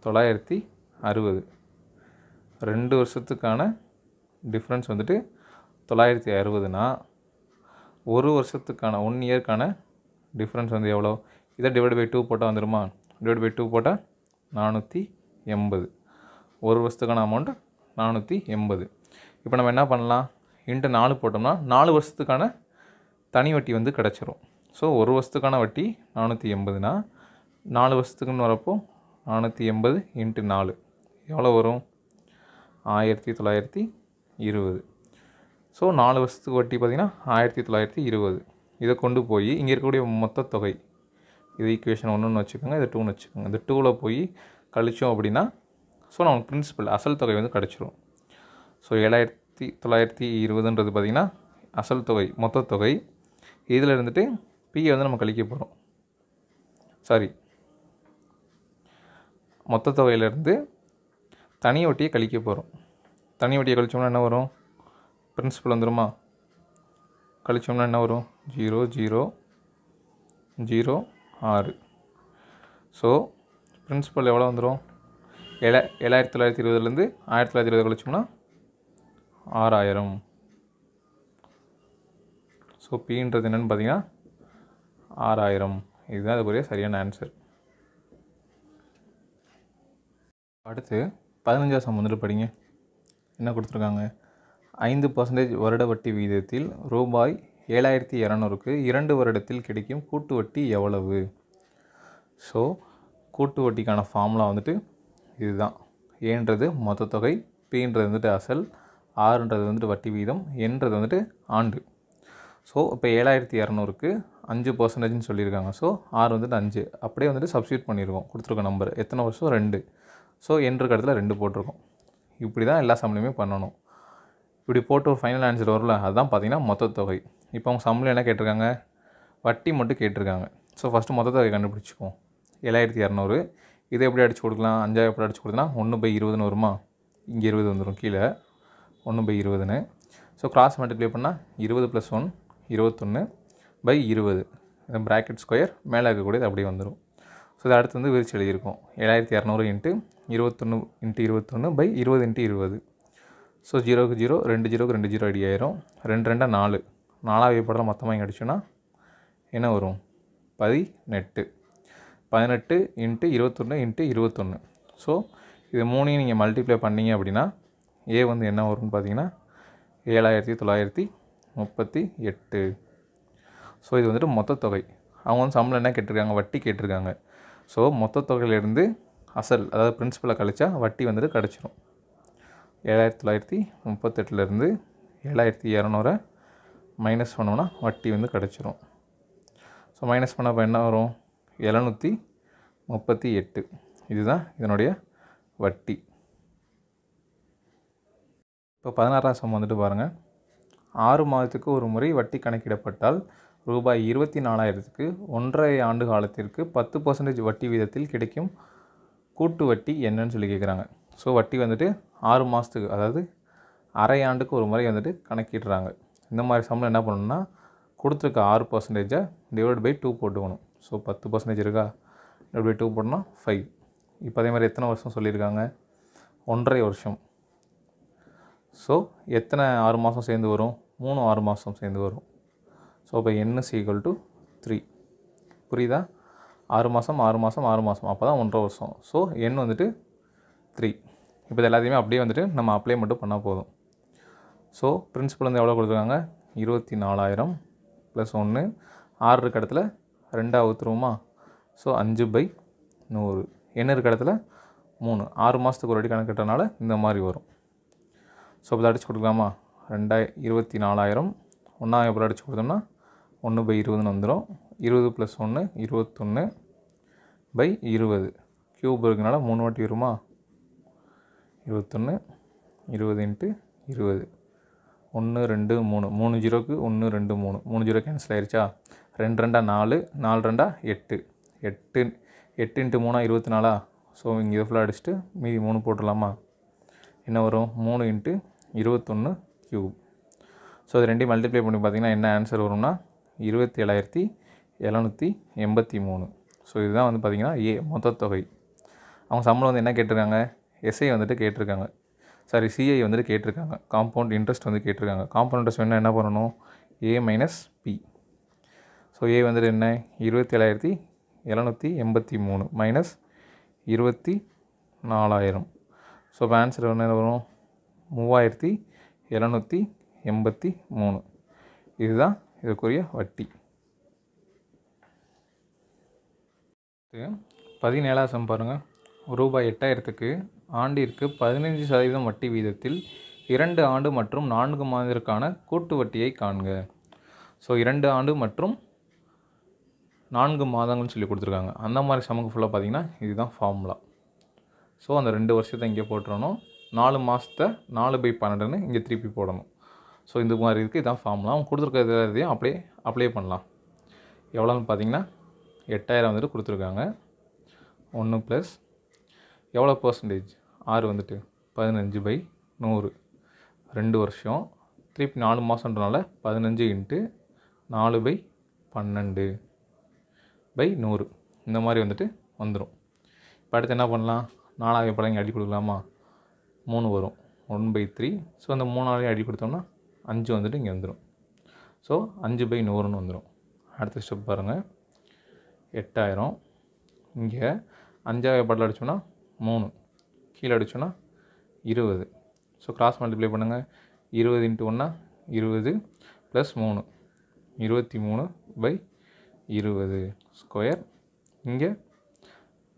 தொள்ளாயிரத்தி அறுபது ரெண்டு வருஷத்துக்கான டிஃப்ரென்ஸ் வந்துட்டு தொள்ளாயிரத்தி அறுபதுனா ஒரு வருஷத்துக்கான ஒன் இயர்க்கான டிஃப்ரென்ஸ் வந்து எவ்வளோ இதை டிவைட் பை டூ போட்டால் வந்துடுமா டிவைட் பை டூ போட்டால் நானூற்றி எண்பது ஒரு வருஷத்துக்கான அமௌண்ட் நானூற்றி எண்பது இப்போ நம்ம என்ன பண்ணலாம் இன்ட்டு நாலு போட்டோம்னா நாலு வருஷத்துக்கான தனி வட்டி வந்து கிடச்சிரும் ஸோ ஒரு வருஷத்துக்கான வட்டி நானூற்றி எண்பதுனா நாலு வருஷத்துக்குன்னு வரப்போ நானூற்றி எண்பது இன்ட்டு நாலு எவ்வளோ வரும் ஆயிரத்தி தொள்ளாயிரத்தி இருபது ஸோ நாலு வருஷத்துக்கு வட்டி பார்த்திங்கன்னா ஆயிரத்தி தொள்ளாயிரத்தி இருபது இதை கொண்டு போய் இங்கே இருக்கக்கூடிய மொத்த தொகை இது ஈக்குவேஷன் ஒன்றுன்னு வச்சுக்கோங்க இது டூன்னு வச்சுக்கோங்க இந்த டூவில் போய் கழிச்சோம் அப்படின்னா ஸோ நம்ம பிரின்சிபல் அசல் தொகை வந்து கிடச்சிரும் ஸோ ஏழாயிரத்தி ஆயிரத்தி தொள்ளாயிரத்தி இருபதுன்றது பார்த்திங்கன்னா அசல் தொகை மொத்த தொகை இதில் இருந்துட்டு பிஏ வந்து நம்ம கழிக்க போகிறோம் சாரி மொத்த தொகையிலேருந்து தனி வட்டியை கழிக்க போகிறோம் தனி வட்டியை கழிச்சோம்னா என்ன வரும் பிரின்சிபல் வந்துடுமா கழிச்சோம்னா என்ன வரும் ஜீரோ ஜீரோ ஜீரோ ஆறு ஸோ பிரின்சிபல் எவ்வளோ வந்துடும் ஏழா ஏழாயிரத்தி தொள்ளாயிரத்தி இருபதுலேருந்து ஆயிரத்தி தொள்ளாயிரத்தி இருபது கழிச்சோம்னா ஆறாயிரம் ஸோ பின்றது என்னென்னு பார்த்தீங்கன்னா ஆறாயிரம் இதுதான் அதுக்குரிய சரியான ஆன்சர் அடுத்து பதினஞ்சாம் சம் வந்துட்டு படிங்க என்ன கொடுத்துருக்காங்க ஐந்து பர்சன்டேஜ் வருட வட்டி விகிதத்தில் ரூபாய் ஏழாயிரத்தி இரநூறுக்கு இரண்டு வருடத்தில் கிடைக்கும் கூட்டு வட்டி எவ்வளவு ஸோ கூட்டு வட்டிக்கான ஃபார்முலா வந்துட்டு இதுதான் ஏன்றது மொத்த தொகை பீன்றது வந்துட்டு அசல் ஆறுன்றது வந்துட்டு வட்டி வீதம் என்றது வந்துட்டு ஆண்டு ஸோ இப்போ ஏழாயிரத்தி இரநூறுக்கு அஞ்சு பர்சன்டேஜ்னு சொல்லியிருக்காங்க ஸோ ஆறு வந்துட்டு அஞ்சு அப்படியே வந்துட்டு சப்ஸ்டியூட் பண்ணியிருக்கோம் கொடுத்துருக்க நம்பர் எத்தனை வருஷம் ரெண்டு ஸோ என்றுக்கு இடத்துல ரெண்டு போட்டிருக்கோம் இப்படி தான் எல்லா சம்லையுமே பண்ணணும் இப்படி போட்டு ஒரு ஃபைனல் ஆன்சர் வரும்ல அதுதான் பார்த்திங்கன்னா மொத்த தொகை இப்போ அவங்க சம்பளம் என்ன கேட்டிருக்காங்க வட்டி மட்டும் கேட்டிருக்காங்க ஸோ ஃபஸ்ட்டு மொத்த தொகை கண்டுபிடிச்சிக்குவோம் ஏழாயிரத்தி இரநூறு இதை எப்படி அடிச்சு கொடுக்கலாம் அஞ்சாயிரம் எப்படி அடிச்சு கொடுத்தனா ஒன்று பை இருபதுன்னு வருமா இங்கே இருபது வந்துடும் கீழே ஒன்று பை இருபதுன்னு ஸோ கிராஸ் மல்டிப்ளை பண்ணால் இருபது ப்ளஸ் ஒன் இருபத்தொன்று பை இருபது ப்ராக்கெட் ஸ்கொயர் மேலே இருக்கக்கூடியது அப்படியே வந்துடும் ஸோ இது அடுத்து வந்து விரிச்சு எழுதியிருக்கோம் ஏழாயிரத்தி இரநூறு இன்ட்டு இருபத்தொன்று இன்ட்டு இருபத்தொன்று பை இருபது இன்ட்டு இருபது ஸோ ஜீரோக்கு ஜீரோ ரெண்டு ஜீரோக்கு ரெண்டு ஜீரோ அடி ஆயிரும் ரெண்டு ரெண்டாக நாலு நாலாக வேப்படலாம் மொத்தமாக இங்கே அடிச்சோன்னா என்ன வரும் பதினெட்டு பதினெட்டு இன்ட்டு இருபத்தொன்று இன்ட்டு இருபத்தொன்று ஸோ இது மூணையும் நீங்கள் மல்டிப்ளை பண்ணிங்க அப்படின்னா ஏ வந்து என்ன வரும்னு பார்த்தீங்கன்னா ஏழாயிரத்தி தொள்ளாயிரத்தி முப்பத்தி எட்டு ஸோ இது வந்துட்டு மொத்த தொகை அவங்க வந்து சம்பளம் என்ன கேட்டிருக்காங்க வட்டி கேட்டிருக்காங்க ஸோ மொத்த தொகையிலேருந்து அசல் அதாவது பிரின்ஸிபலை கழிச்சா வட்டி வந்துட்டு கிடச்சிரும் ஏழாயிரத்தி தொள்ளாயிரத்தி முப்பத்தெட்டுலேருந்து ஏழாயிரத்தி இரநூறை மைனஸ் பண்ணோம்னா வட்டி வந்து கிடச்சிரும் ஸோ மைனஸ் பண்ணப்போ என்ன வரும் எழுநூற்றி முப்பத்தி எட்டு இதுதான் இதனுடைய வட்டி இப்போ பதினாறாம் சம் வந்துட்டு பாருங்கள் ஆறு மாதத்துக்கு ஒரு முறை வட்டி கணக்கிடப்பட்டால் ரூபாய் இருபத்தி நாலாயிரத்துக்கு ஒன்றரை ஆண்டு காலத்திற்கு பத்து பர்சன்டேஜ் வட்டி வீதத்தில் கிடைக்கும் கூட்டு வட்டி என்னன்னு சொல்லி கேட்குறாங்க ஸோ வட்டி வந்துட்டு ஆறு மாதத்துக்கு அதாவது அரை ஆண்டுக்கு ஒரு முறை வந்துட்டு கணக்கிடுறாங்க இந்த மாதிரி சம்பளம் என்ன பண்ணணும்னா கொடுத்துருக்க ஆறு பர்சன்டேஜை டிவைட் பை டூ போட்டுக்கணும் ஸோ பத்து பர்சன்டேஜ் இருக்கா டிவைட் பை டூ போட்டோம்னா ஃபைவ் இப்போ அதே மாதிரி எத்தனை வருஷம் சொல்லியிருக்காங்க ஒன்றரை வருஷம் ஸோ எத்தனை ஆறு மாதம் சேர்ந்து வரும் மூணு ஆறு மாதம் சேர்ந்து வரும் ஸோ அப்போ என் சீக்கல் டு த்ரீ புரியுதா ஆறு மாதம் ஆறு மாதம் ஆறு மாதம் அப்போ தான் ஒன்றரை வருஷம் ஸோ என் வந்துட்டு த்ரீ இப்போ இது எல்லாத்தையுமே அப்படியே வந்துட்டு நம்ம அப்ளை மட்டும் பண்ணால் போதும் ஸோ பிரின்ஸிபல் வந்து எவ்வளோ கொடுத்துருக்காங்க இருபத்தி நாலாயிரம் ப்ளஸ் ஒன்று ஆறு இருக்க இடத்துல ரெண்டாக ஊற்றுருவோமா ஸோ அஞ்சு பை நூறு என்ன இருக்க இடத்துல மூணு ஆறு மாதத்துக்கு ஒரு அடி கணக்கிட்டனால இந்த மாதிரி வரும் ஸோ அப்படி அடித்து கொடுக்கலாமா ரெண்டாய் இருபத்தி நாலாயிரம் ஒன்றாயிரம் எப்படி அடித்து கொடுத்தோம்னா ஒன்று பை இருபதுன்னு வந்துடும் இருபது ப்ளஸ் ஒன்று இருபத்தொன்று பை இருபது க்யூப் இருக்கனால மூணு வாட்டி வருமா இருபத்தொன்று இருபது இன்ட்டு இருபது ஒன்று ரெண்டு மூணு மூணு ஜீரோக்கு ஒன்று ரெண்டு மூணு மூணு ஜீரோ கேன்சல் ஆயிடுச்சா ரெண்டு ரெண்டாக நாலு நாலு ரெண்டாக எட்டு எட்டு எட்டு இன்ட்டு மூணாக இருபத்தி நாலா ஸோ இங்கே இதை ஃபுல்லாக அடிச்சுட்டு மீதி மூணு போட்டுடலாமா என்ன வரும் மூணு இன்ட்டு இருபத்தொன்று கியூப் ஸோ அது ரெண்டையும் மல்டிப்ளை பண்ணி பார்த்திங்கன்னா என்ன ஆன்சர் வரும்னா இருபத்தி ஏழாயிரத்தி எழுநூற்றி எண்பத்தி மூணு ஸோ இதுதான் வந்து பார்த்திங்கன்னா ஏ மொத்த தொகை அவங்க சம்பளம் வந்து என்ன கேட்டிருக்காங்க எஸ்ஐ வந்துட்டு கேட்டிருக்காங்க சாரி சிஐ வந்துட்டு கேட்டிருக்காங்க காம்பவுண்ட் இன்ட்ரெஸ்ட் வந்து கேட்டிருக்காங்க காம்பவுண்ட் இன்ட்ரெஸ்ட் என்ன என்ன பண்ணணும் A minus B so A வந்துட்டு என்ன இருபத்தி ஏழாயிரத்தி எழுநூற்றி எண்பத்தி மூணு மைனஸ் இருபத்தி நாலாயிரம் ஸோ இப்போ ஆன்சர் என்ன வரும் மூவாயிரத்தி எழுநூற்றி எண்பத்தி மூணு இதுதான் இதற்குரிய வட்டி பதினேழாவது பாருங்கள் ரூபாய் எட்டாயிரத்துக்கு ஆண்டிற்கு பதினைஞ்சு சதவீதம் வட்டி வீதத்தில் இரண்டு ஆண்டு மற்றும் நான்கு மாதத்திற்கான கூட்டு வட்டியை காண்க ஸோ இரண்டு ஆண்டு மற்றும் நான்கு மாதங்கள்னு சொல்லி கொடுத்துருக்காங்க அந்த மாதிரி சமூக ஃபுல்லாக பார்த்தீங்கன்னா இதுதான் ஃபார்முலா ஸோ அந்த ரெண்டு வருஷத்தை இங்கே போட்டுறணும் நாலு மாதத்தை நாலு பை பன்னெண்டுன்னு இங்கே திருப்பி போடணும் ஸோ இந்த மாதிரி இருக்குது இதான் ஃபார்ம்லாம் அவங்க கொடுத்துருக்க இதையும் அப்படியே அப்ளை பண்ணலாம் எவ்வளோன்னு பார்த்தீங்கன்னா எட்டாயிரம் வந்துட்டு கொடுத்துருக்காங்க ஒன்று ப்ளஸ் எவ்வளோ பர்சன்டேஜ் ஆறு வந்துட்டு பதினஞ்சு பை நூறு ரெண்டு வருஷம் திருப்பி நாலு மாதன்றனால பதினஞ்சு இன்ட்டு நாலு பை பன்னெண்டு பை நூறு இந்த மாதிரி வந்துட்டு வந்துடும் இப்போ அடுத்து என்ன பண்ணலாம் நாலாவது பழங்கி அடி கொடுக்கலாமா மூணு வரும் ஒன் பை த்ரீ ஸோ அந்த மூணாலையும் அடி கொடுத்தோம்னா அஞ்சு வந்துட்டு இங்கே வந்துடும் ஸோ அஞ்சு பை நூறுன்னு வந்துடும் அடுத்த ஸ்டெப் பாருங்கள் எட்டாயிரம் இங்கே அஞ்சாவது பாட்டில் அடித்தோம்னா மூணு கீழே அடித்தோன்னா இருபது ஸோ கிராஸ் மல்டிப்ளை பண்ணுங்கள் இருபது இன்ட்டு ஒன்றா இருபது ப்ளஸ் மூணு இருபத்தி மூணு பை இருபது ஸ்கொயர் இங்கே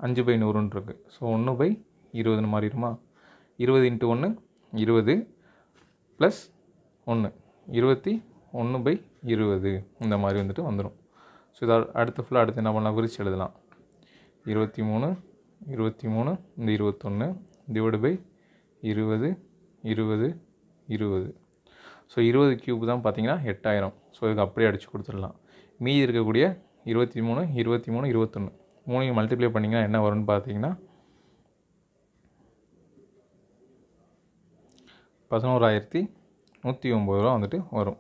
அஞ்சு பை நூறுன்ருக்கு ஸோ ஒன்று பை இருபதுன்னு மாறிடுமா இருபது இன்ட்டு ஒன்று இருபது ப்ளஸ் ஒன்று இருபத்தி ஒன்று பை இருபது இந்த மாதிரி வந்துட்டு வந்துடும் ஸோ இதை அடுத்து ஃபுல்லாக அடுத்து என்ன பண்ணலாம் விரித்து எழுதலாம் இருபத்தி மூணு இருபத்தி மூணு இந்த இருபத்தொன்று டிவைடு பை இருபது இருபது இருபது ஸோ இருபது கியூப் தான் பார்த்தீங்கன்னா எட்டாயிரம் ஸோ இதுக்கு அப்படியே அடித்து கொடுத்துடலாம் மீதி இருக்கக்கூடிய இருபத்தி மூணு இருபத்தி மூணு இருபத்தொன்று மூணையும் மல்டிப்ளை பண்ணிங்கன்னா என்ன வரும்னு பார்த்தீங்கன்னா பதினோராயிரத்தி நூற்றி ஒம்பது ரூபா வந்துட்டு வரும்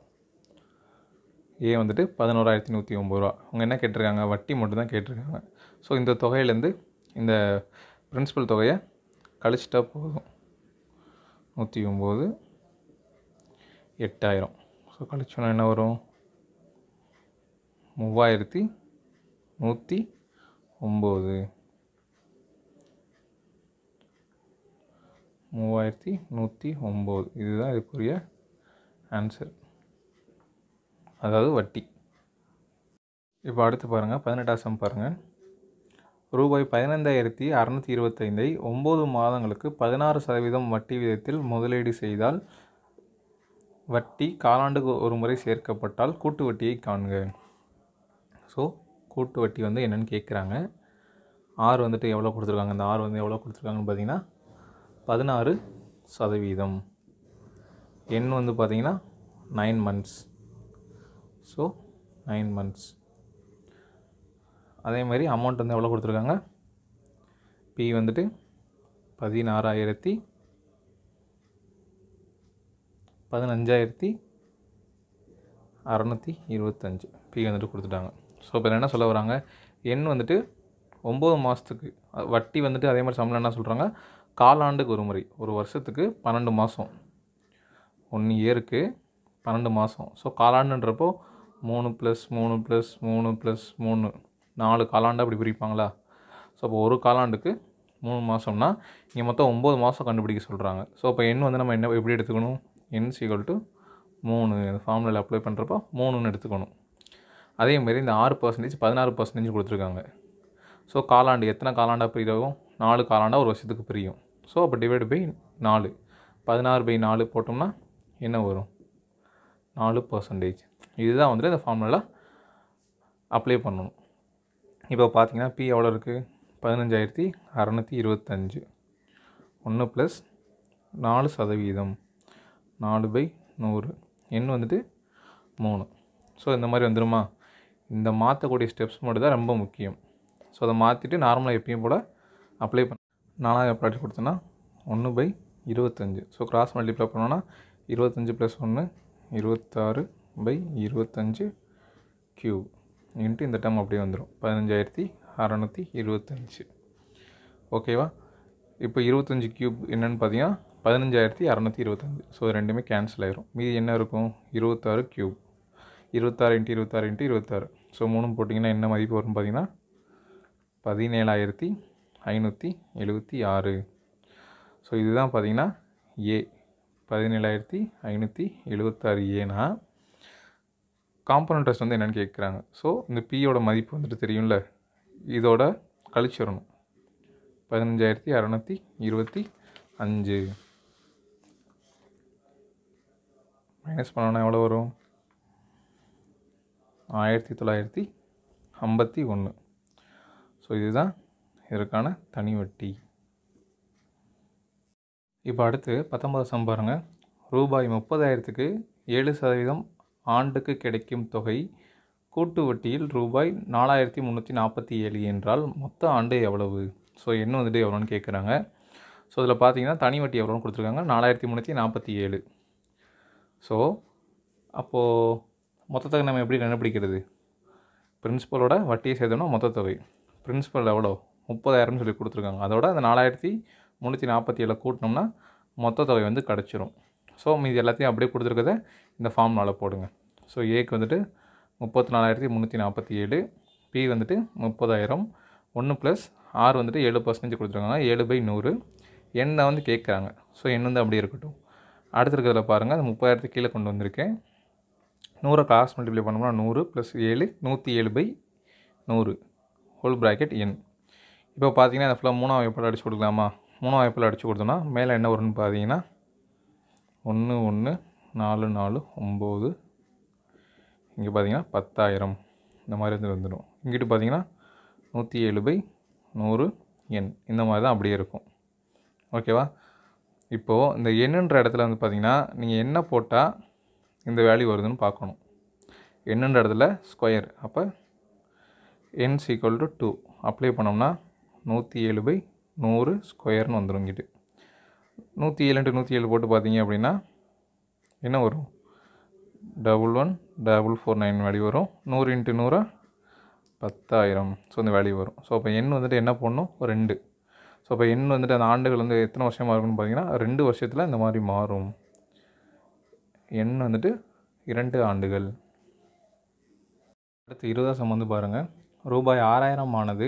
ஏ வந்துட்டு பதினோராயிரத்தி நூற்றி ஒம்பது ரூபா அவங்க என்ன கேட்டிருக்காங்க வட்டி மட்டும் கேட்டிருக்காங்க ஸோ இந்த தொகையிலேருந்து இந்த பிரின்சிபல் தொகையை கழிச்சிட்டா போதும் நூற்றி ஒம்பது எட்டாயிரம் ஸோ கழிச்சோன்னா என்ன வரும் மூவாயிரத்தி நூற்றி ஒம்பது மூவாயிரத்தி நூற்றி ஒம்பது இதுதான் இதுக்குரிய ஆன்சர் அதாவது வட்டி இப்போ அடுத்து பாருங்கள் பதினெட்டாம் பாருங்கள் ரூபாய் பதினைந்தாயிரத்தி அறநூற்றி இருபத்தைந்தை ஒம்பது மாதங்களுக்கு பதினாறு சதவீதம் வட்டி விதத்தில் முதலீடு செய்தால் வட்டி காலாண்டுக்கு ஒரு முறை சேர்க்கப்பட்டால் கூட்டு வட்டியை காண்க ஸோ கூட்டு வட்டி வந்து என்னென்னு கேட்குறாங்க ஆறு வந்துட்டு எவ்வளோ கொடுத்துருக்காங்க இந்த ஆறு வந்து எவ்வளோ கொடுத்துருக்காங்கன்னு பார்த்தீங்கன்னா பதினாறு சதவீதம் என் வந்து பார்த்திங்கன்னா nine months so nine months அதே மாதிரி அமௌண்ட் வந்து எவ்வளோ கொடுத்துருக்காங்க பி வந்துட்டு பதினாறாயிரத்தி பதினஞ்சாயிரத்தி அறநூற்றி இருபத்தஞ்சு பி வந்துட்டு கொடுத்துட்டாங்க ஸோ இப்போ என்ன சொல்ல வராங்க எண் வந்துட்டு ஒம்பது மாதத்துக்கு வட்டி வந்துட்டு அதே மாதிரி சம்பளம் என்ன சொல்கிறாங்க காலாண்டுக்கு ஒரு முறை ஒரு வருஷத்துக்கு பன்னெண்டு மாதம் ஒன் இயருக்கு பன்னெண்டு மாதம் ஸோ காலாண்டுன்றப்போ மூணு ப்ளஸ் மூணு ப்ளஸ் மூணு ப்ளஸ் மூணு நாலு காலாண்டு அப்படி பிரிப்பாங்களா ஸோ அப்போ ஒரு காலாண்டுக்கு மூணு மாதம்னா இங்கே மொத்தம் ஒம்பது மாதம் கண்டுபிடிக்க சொல்கிறாங்க ஸோ அப்போ என் வந்து நம்ம என்ன எப்படி எடுத்துக்கணும் என் சீக்கல் டு மூணு இந்த ஃபார்முலாவில் அப்ளை பண்ணுறப்போ மூணுன்னு எடுத்துக்கணும் அதேமாரி இந்த ஆறு பர்சன்டேஜ் பதினாறு பர்சன்டேஜ் கொடுத்துருக்காங்க ஸோ காலாண்டு எத்தனை காலாண்டாக பிரியாகும் நாலு காலாண்டாக ஒரு வருஷத்துக்கு பிரியும் ஸோ அப்போ டிவைட் பை நாலு பதினாறு பை நாலு போட்டோம்னா என்ன வரும் நாலு பர்சன்டேஜ் இதுதான் வந்துட்டு இந்த ஃபார்முலா அப்ளை பண்ணணும் இப்போ பார்த்தீங்கன்னா பி எவ்வளோ இருக்குது பதினஞ்சாயிரத்தி அறநூற்றி இருபத்தஞ்சு ஒன்று ப்ளஸ் நாலு சதவீதம் நாலு பை நூறு எண் வந்துட்டு மூணு ஸோ இந்த மாதிரி வந்துடுமா இந்த மாற்றக்கூடிய ஸ்டெப்ஸ் மட்டும் தான் ரொம்ப முக்கியம் ஸோ அதை மாற்றிட்டு நார்மலாக எப்பயும் போல் அப்ளை பண்ண நாலாக ப்ராடக்ட் கொடுத்தோன்னா ஒன்று பை இருபத்தஞ்சு ஸோ கிராஸ் மல்டிப்ளை பண்ணோன்னா இருபத்தஞ்சி ப்ளஸ் ஒன்று இருபத்தாறு பை இருபத்தஞ்சு க்யூ இன்ட்டு இந்த டைம் அப்படியே வந்துடும் பதினஞ்சாயிரத்தி அறநூற்றி இருபத்தஞ்சி ஓகேவா இப்போ இருபத்தஞ்சி கியூப் என்னென்னு பார்த்தீங்கன்னா பதினஞ்சாயிரத்தி அறநூற்றி இருபத்தஞ்சி ஸோ ரெண்டுமே கேன்சல் ஆயிரும் மீதி என்ன இருக்கும் இருபத்தாறு கியூப் இருபத்தாறு இன்ட்டு இருபத்தாறு இன்ட்டு இருபத்தாறு ஸோ மூணும் போட்டிங்கன்னா என்ன மதிப்பு வரும் பார்த்தீங்கன்னா பதினேழாயிரத்தி ஐநூற்றி எழுபத்தி ஆறு ஸோ இதுதான் பார்த்திங்கன்னா ஏ பதினேழாயிரத்தி ஐநூற்றி எழுபத்தாறு ஏனா காம்பனண்ட் வந்து என்னென்னு கேட்குறாங்க ஸோ இந்த பியோட மதிப்பு வந்துட்டு தெரியும்ல இதோட கழிச்சிடணும் பதினஞ்சாயிரத்தி அறநூற்றி இருபத்தி அஞ்சு மைனஸ் பண்ணோன்னா எவ்வளோ வரும் ஆயிரத்தி தொள்ளாயிரத்தி ஐம்பத்தி ஒன்று ஸோ இதுதான் இதற்கான தனி வட்டி இப்போ அடுத்து பத்தொன்பது சம் பாருங்கள் ரூபாய் முப்பதாயிரத்துக்கு ஏழு சதவீதம் ஆண்டுக்கு கிடைக்கும் தொகை கூட்டு வட்டியில் ரூபாய் நாலாயிரத்தி முந்நூற்றி நாற்பத்தி ஏழு என்றால் மொத்த ஆண்டு எவ்வளவு ஸோ என்ன வந்துட்டு எவ்வளோன்னு கேட்குறாங்க ஸோ இதில் பார்த்தீங்கன்னா தனி வட்டி எவ்வளோன்னு கொடுத்துருக்காங்க நாலாயிரத்தி முந்நூற்றி நாற்பத்தி ஏழு ஸோ அப்போது மொத்தத்தொகை நம்ம எப்படி கண்டுபிடிக்கிறது பிரின்ஸிபலோட வட்டியை சேர்த்தோம்னா மொத்த தொகை பிரின்ஸிபல் எவ்வளோ முப்பதாயிரம்னு சொல்லி கொடுத்துருக்காங்க அதோட அந்த நாலாயிரத்தி முந்நூற்றி நாற்பத்தி ஏழு கூட்டினோம்னா மொத்த தொகை வந்து கிடச்சிரும் ஸோ மீது எல்லாத்தையும் அப்படியே கொடுத்துருக்கத இந்த ஃபார்ம்னால் போடுங்க ஸோ ஏக்கு வந்துட்டு முப்பத்தி நாலாயிரத்தி முந்நூற்றி நாற்பத்தி ஏழு பி வந்துட்டு முப்பதாயிரம் ஒன்று ப்ளஸ் ஆர் வந்துட்டு ஏழு பர்சன்டேஜ் கொடுத்துருக்காங்க ஏழு பை நூறு எண்ணை வந்து கேட்குறாங்க ஸோ எண் வந்து அப்படியே இருக்கட்டும் அடுத்திருக்கிறதுல பாருங்கள் அது முப்பதாயிரத்துக்கு கீழே கொண்டு வந்திருக்கேன் நூறை காசு மல்டிப்ளை பண்ணோம்னா நூறு ப்ளஸ் ஏழு நூற்றி ஏழு பை நூறு ஹோல் ப்ராக்கெட் எண் இப்போ பார்த்தீங்கன்னா இந்த ஃபுல்லாக மூணாம் வாய்ப்பில் கொடுக்கலாமா மூணாம் வாய்ப்பில் அடித்து கொடுத்தோன்னா மேலே என்ன வரும்னு பார்த்தீங்கன்னா ஒன்று ஒன்று நாலு நாலு ஒம்பது இங்கே பார்த்தீங்கன்னா பத்தாயிரம் இந்த மாதிரி வந்து வந்துடும் இங்கிட்டு பார்த்தீங்கன்னா நூற்றி ஏழு பை நூறு எண் இந்த மாதிரி தான் அப்படியே இருக்கும் ஓகேவா இப்போது இந்த எண்ணுன்ற இடத்துல வந்து பார்த்திங்கன்னா நீங்கள் என்ன போட்டால் இந்த வேல்யூ வருதுன்னு பார்க்கணும் எண்ணுன்ற இடத்துல ஸ்கொயர் அப்போ N equal to two apply பண்ணோம்னா நூற்றி ஏழு பை நூறு ஸ்கொயர்னு வந்துடும் வந்துடுங்கிட்டு நூற்றி ஏழுன்ட்டு நூற்றி ஏழு போட்டு பார்த்தீங்க அப்படின்னா என்ன வரும் double one double four nine value வரும் நூறு இன்ட்டு நூறா பத்தாயிரம் ஸோ அந்த வேல்யூ வரும் ஸோ அப்போ எண் வந்துட்டு என்ன பண்ணும் ரெண்டு ஸோ அப்போ எண் வந்துட்டு அந்த ஆண்டுகள் வந்து எத்தனை வருஷமாக இருக்கும்னு பார்த்தீங்கன்னா ரெண்டு வருஷத்தில் இந்த மாதிரி மாறும் எண் வந்துட்டு இரண்டு ஆண்டுகள் அடுத்து இருபதாம் வந்து பாருங்கள் ரூபாய் ஆறாயிரம் ஆனது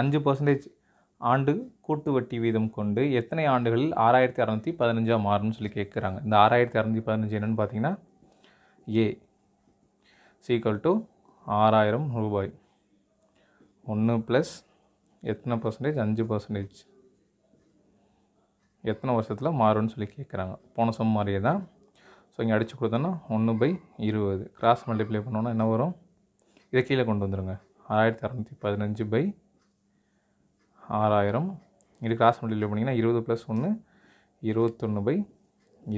அஞ்சு பர்சன்டேஜ் ஆண்டு கூட்டு வட்டி வீதம் கொண்டு எத்தனை ஆண்டுகளில் ஆறாயிரத்தி அறநூற்றி பதினஞ்சாக மாறும்னு சொல்லி கேட்குறாங்க இந்த ஆறாயிரத்தி அறநூற்றி பதினஞ்சு என்னென்னு பார்த்தீங்கன்னா ஏ சீக்வல் டு ஆறாயிரம் ரூபாய் ஒன்று ப்ளஸ் எத்தனை பர்சன்டேஜ் அஞ்சு பர்சன்டேஜ் எத்தனை வருஷத்தில் மாறும்னு சொல்லி கேட்குறாங்க போன சம் மாதிரியே தான் ஸோ இங்கே அடித்து கொடுத்தோன்னா ஒன்று பை இருபது கிராஸ் மல்டிப்ளை பண்ணோன்னா என்ன வரும் இதை கீழே கொண்டு வந்துடுங்க ஆறாயிரத்தி அறநூற்றி பதினஞ்சு பை ஆறாயிரம் இது கிராஸ் மல்டிப்ளை பண்ணிங்கன்னா இருபது ப்ளஸ் ஒன்று இருபத்தொன்று பை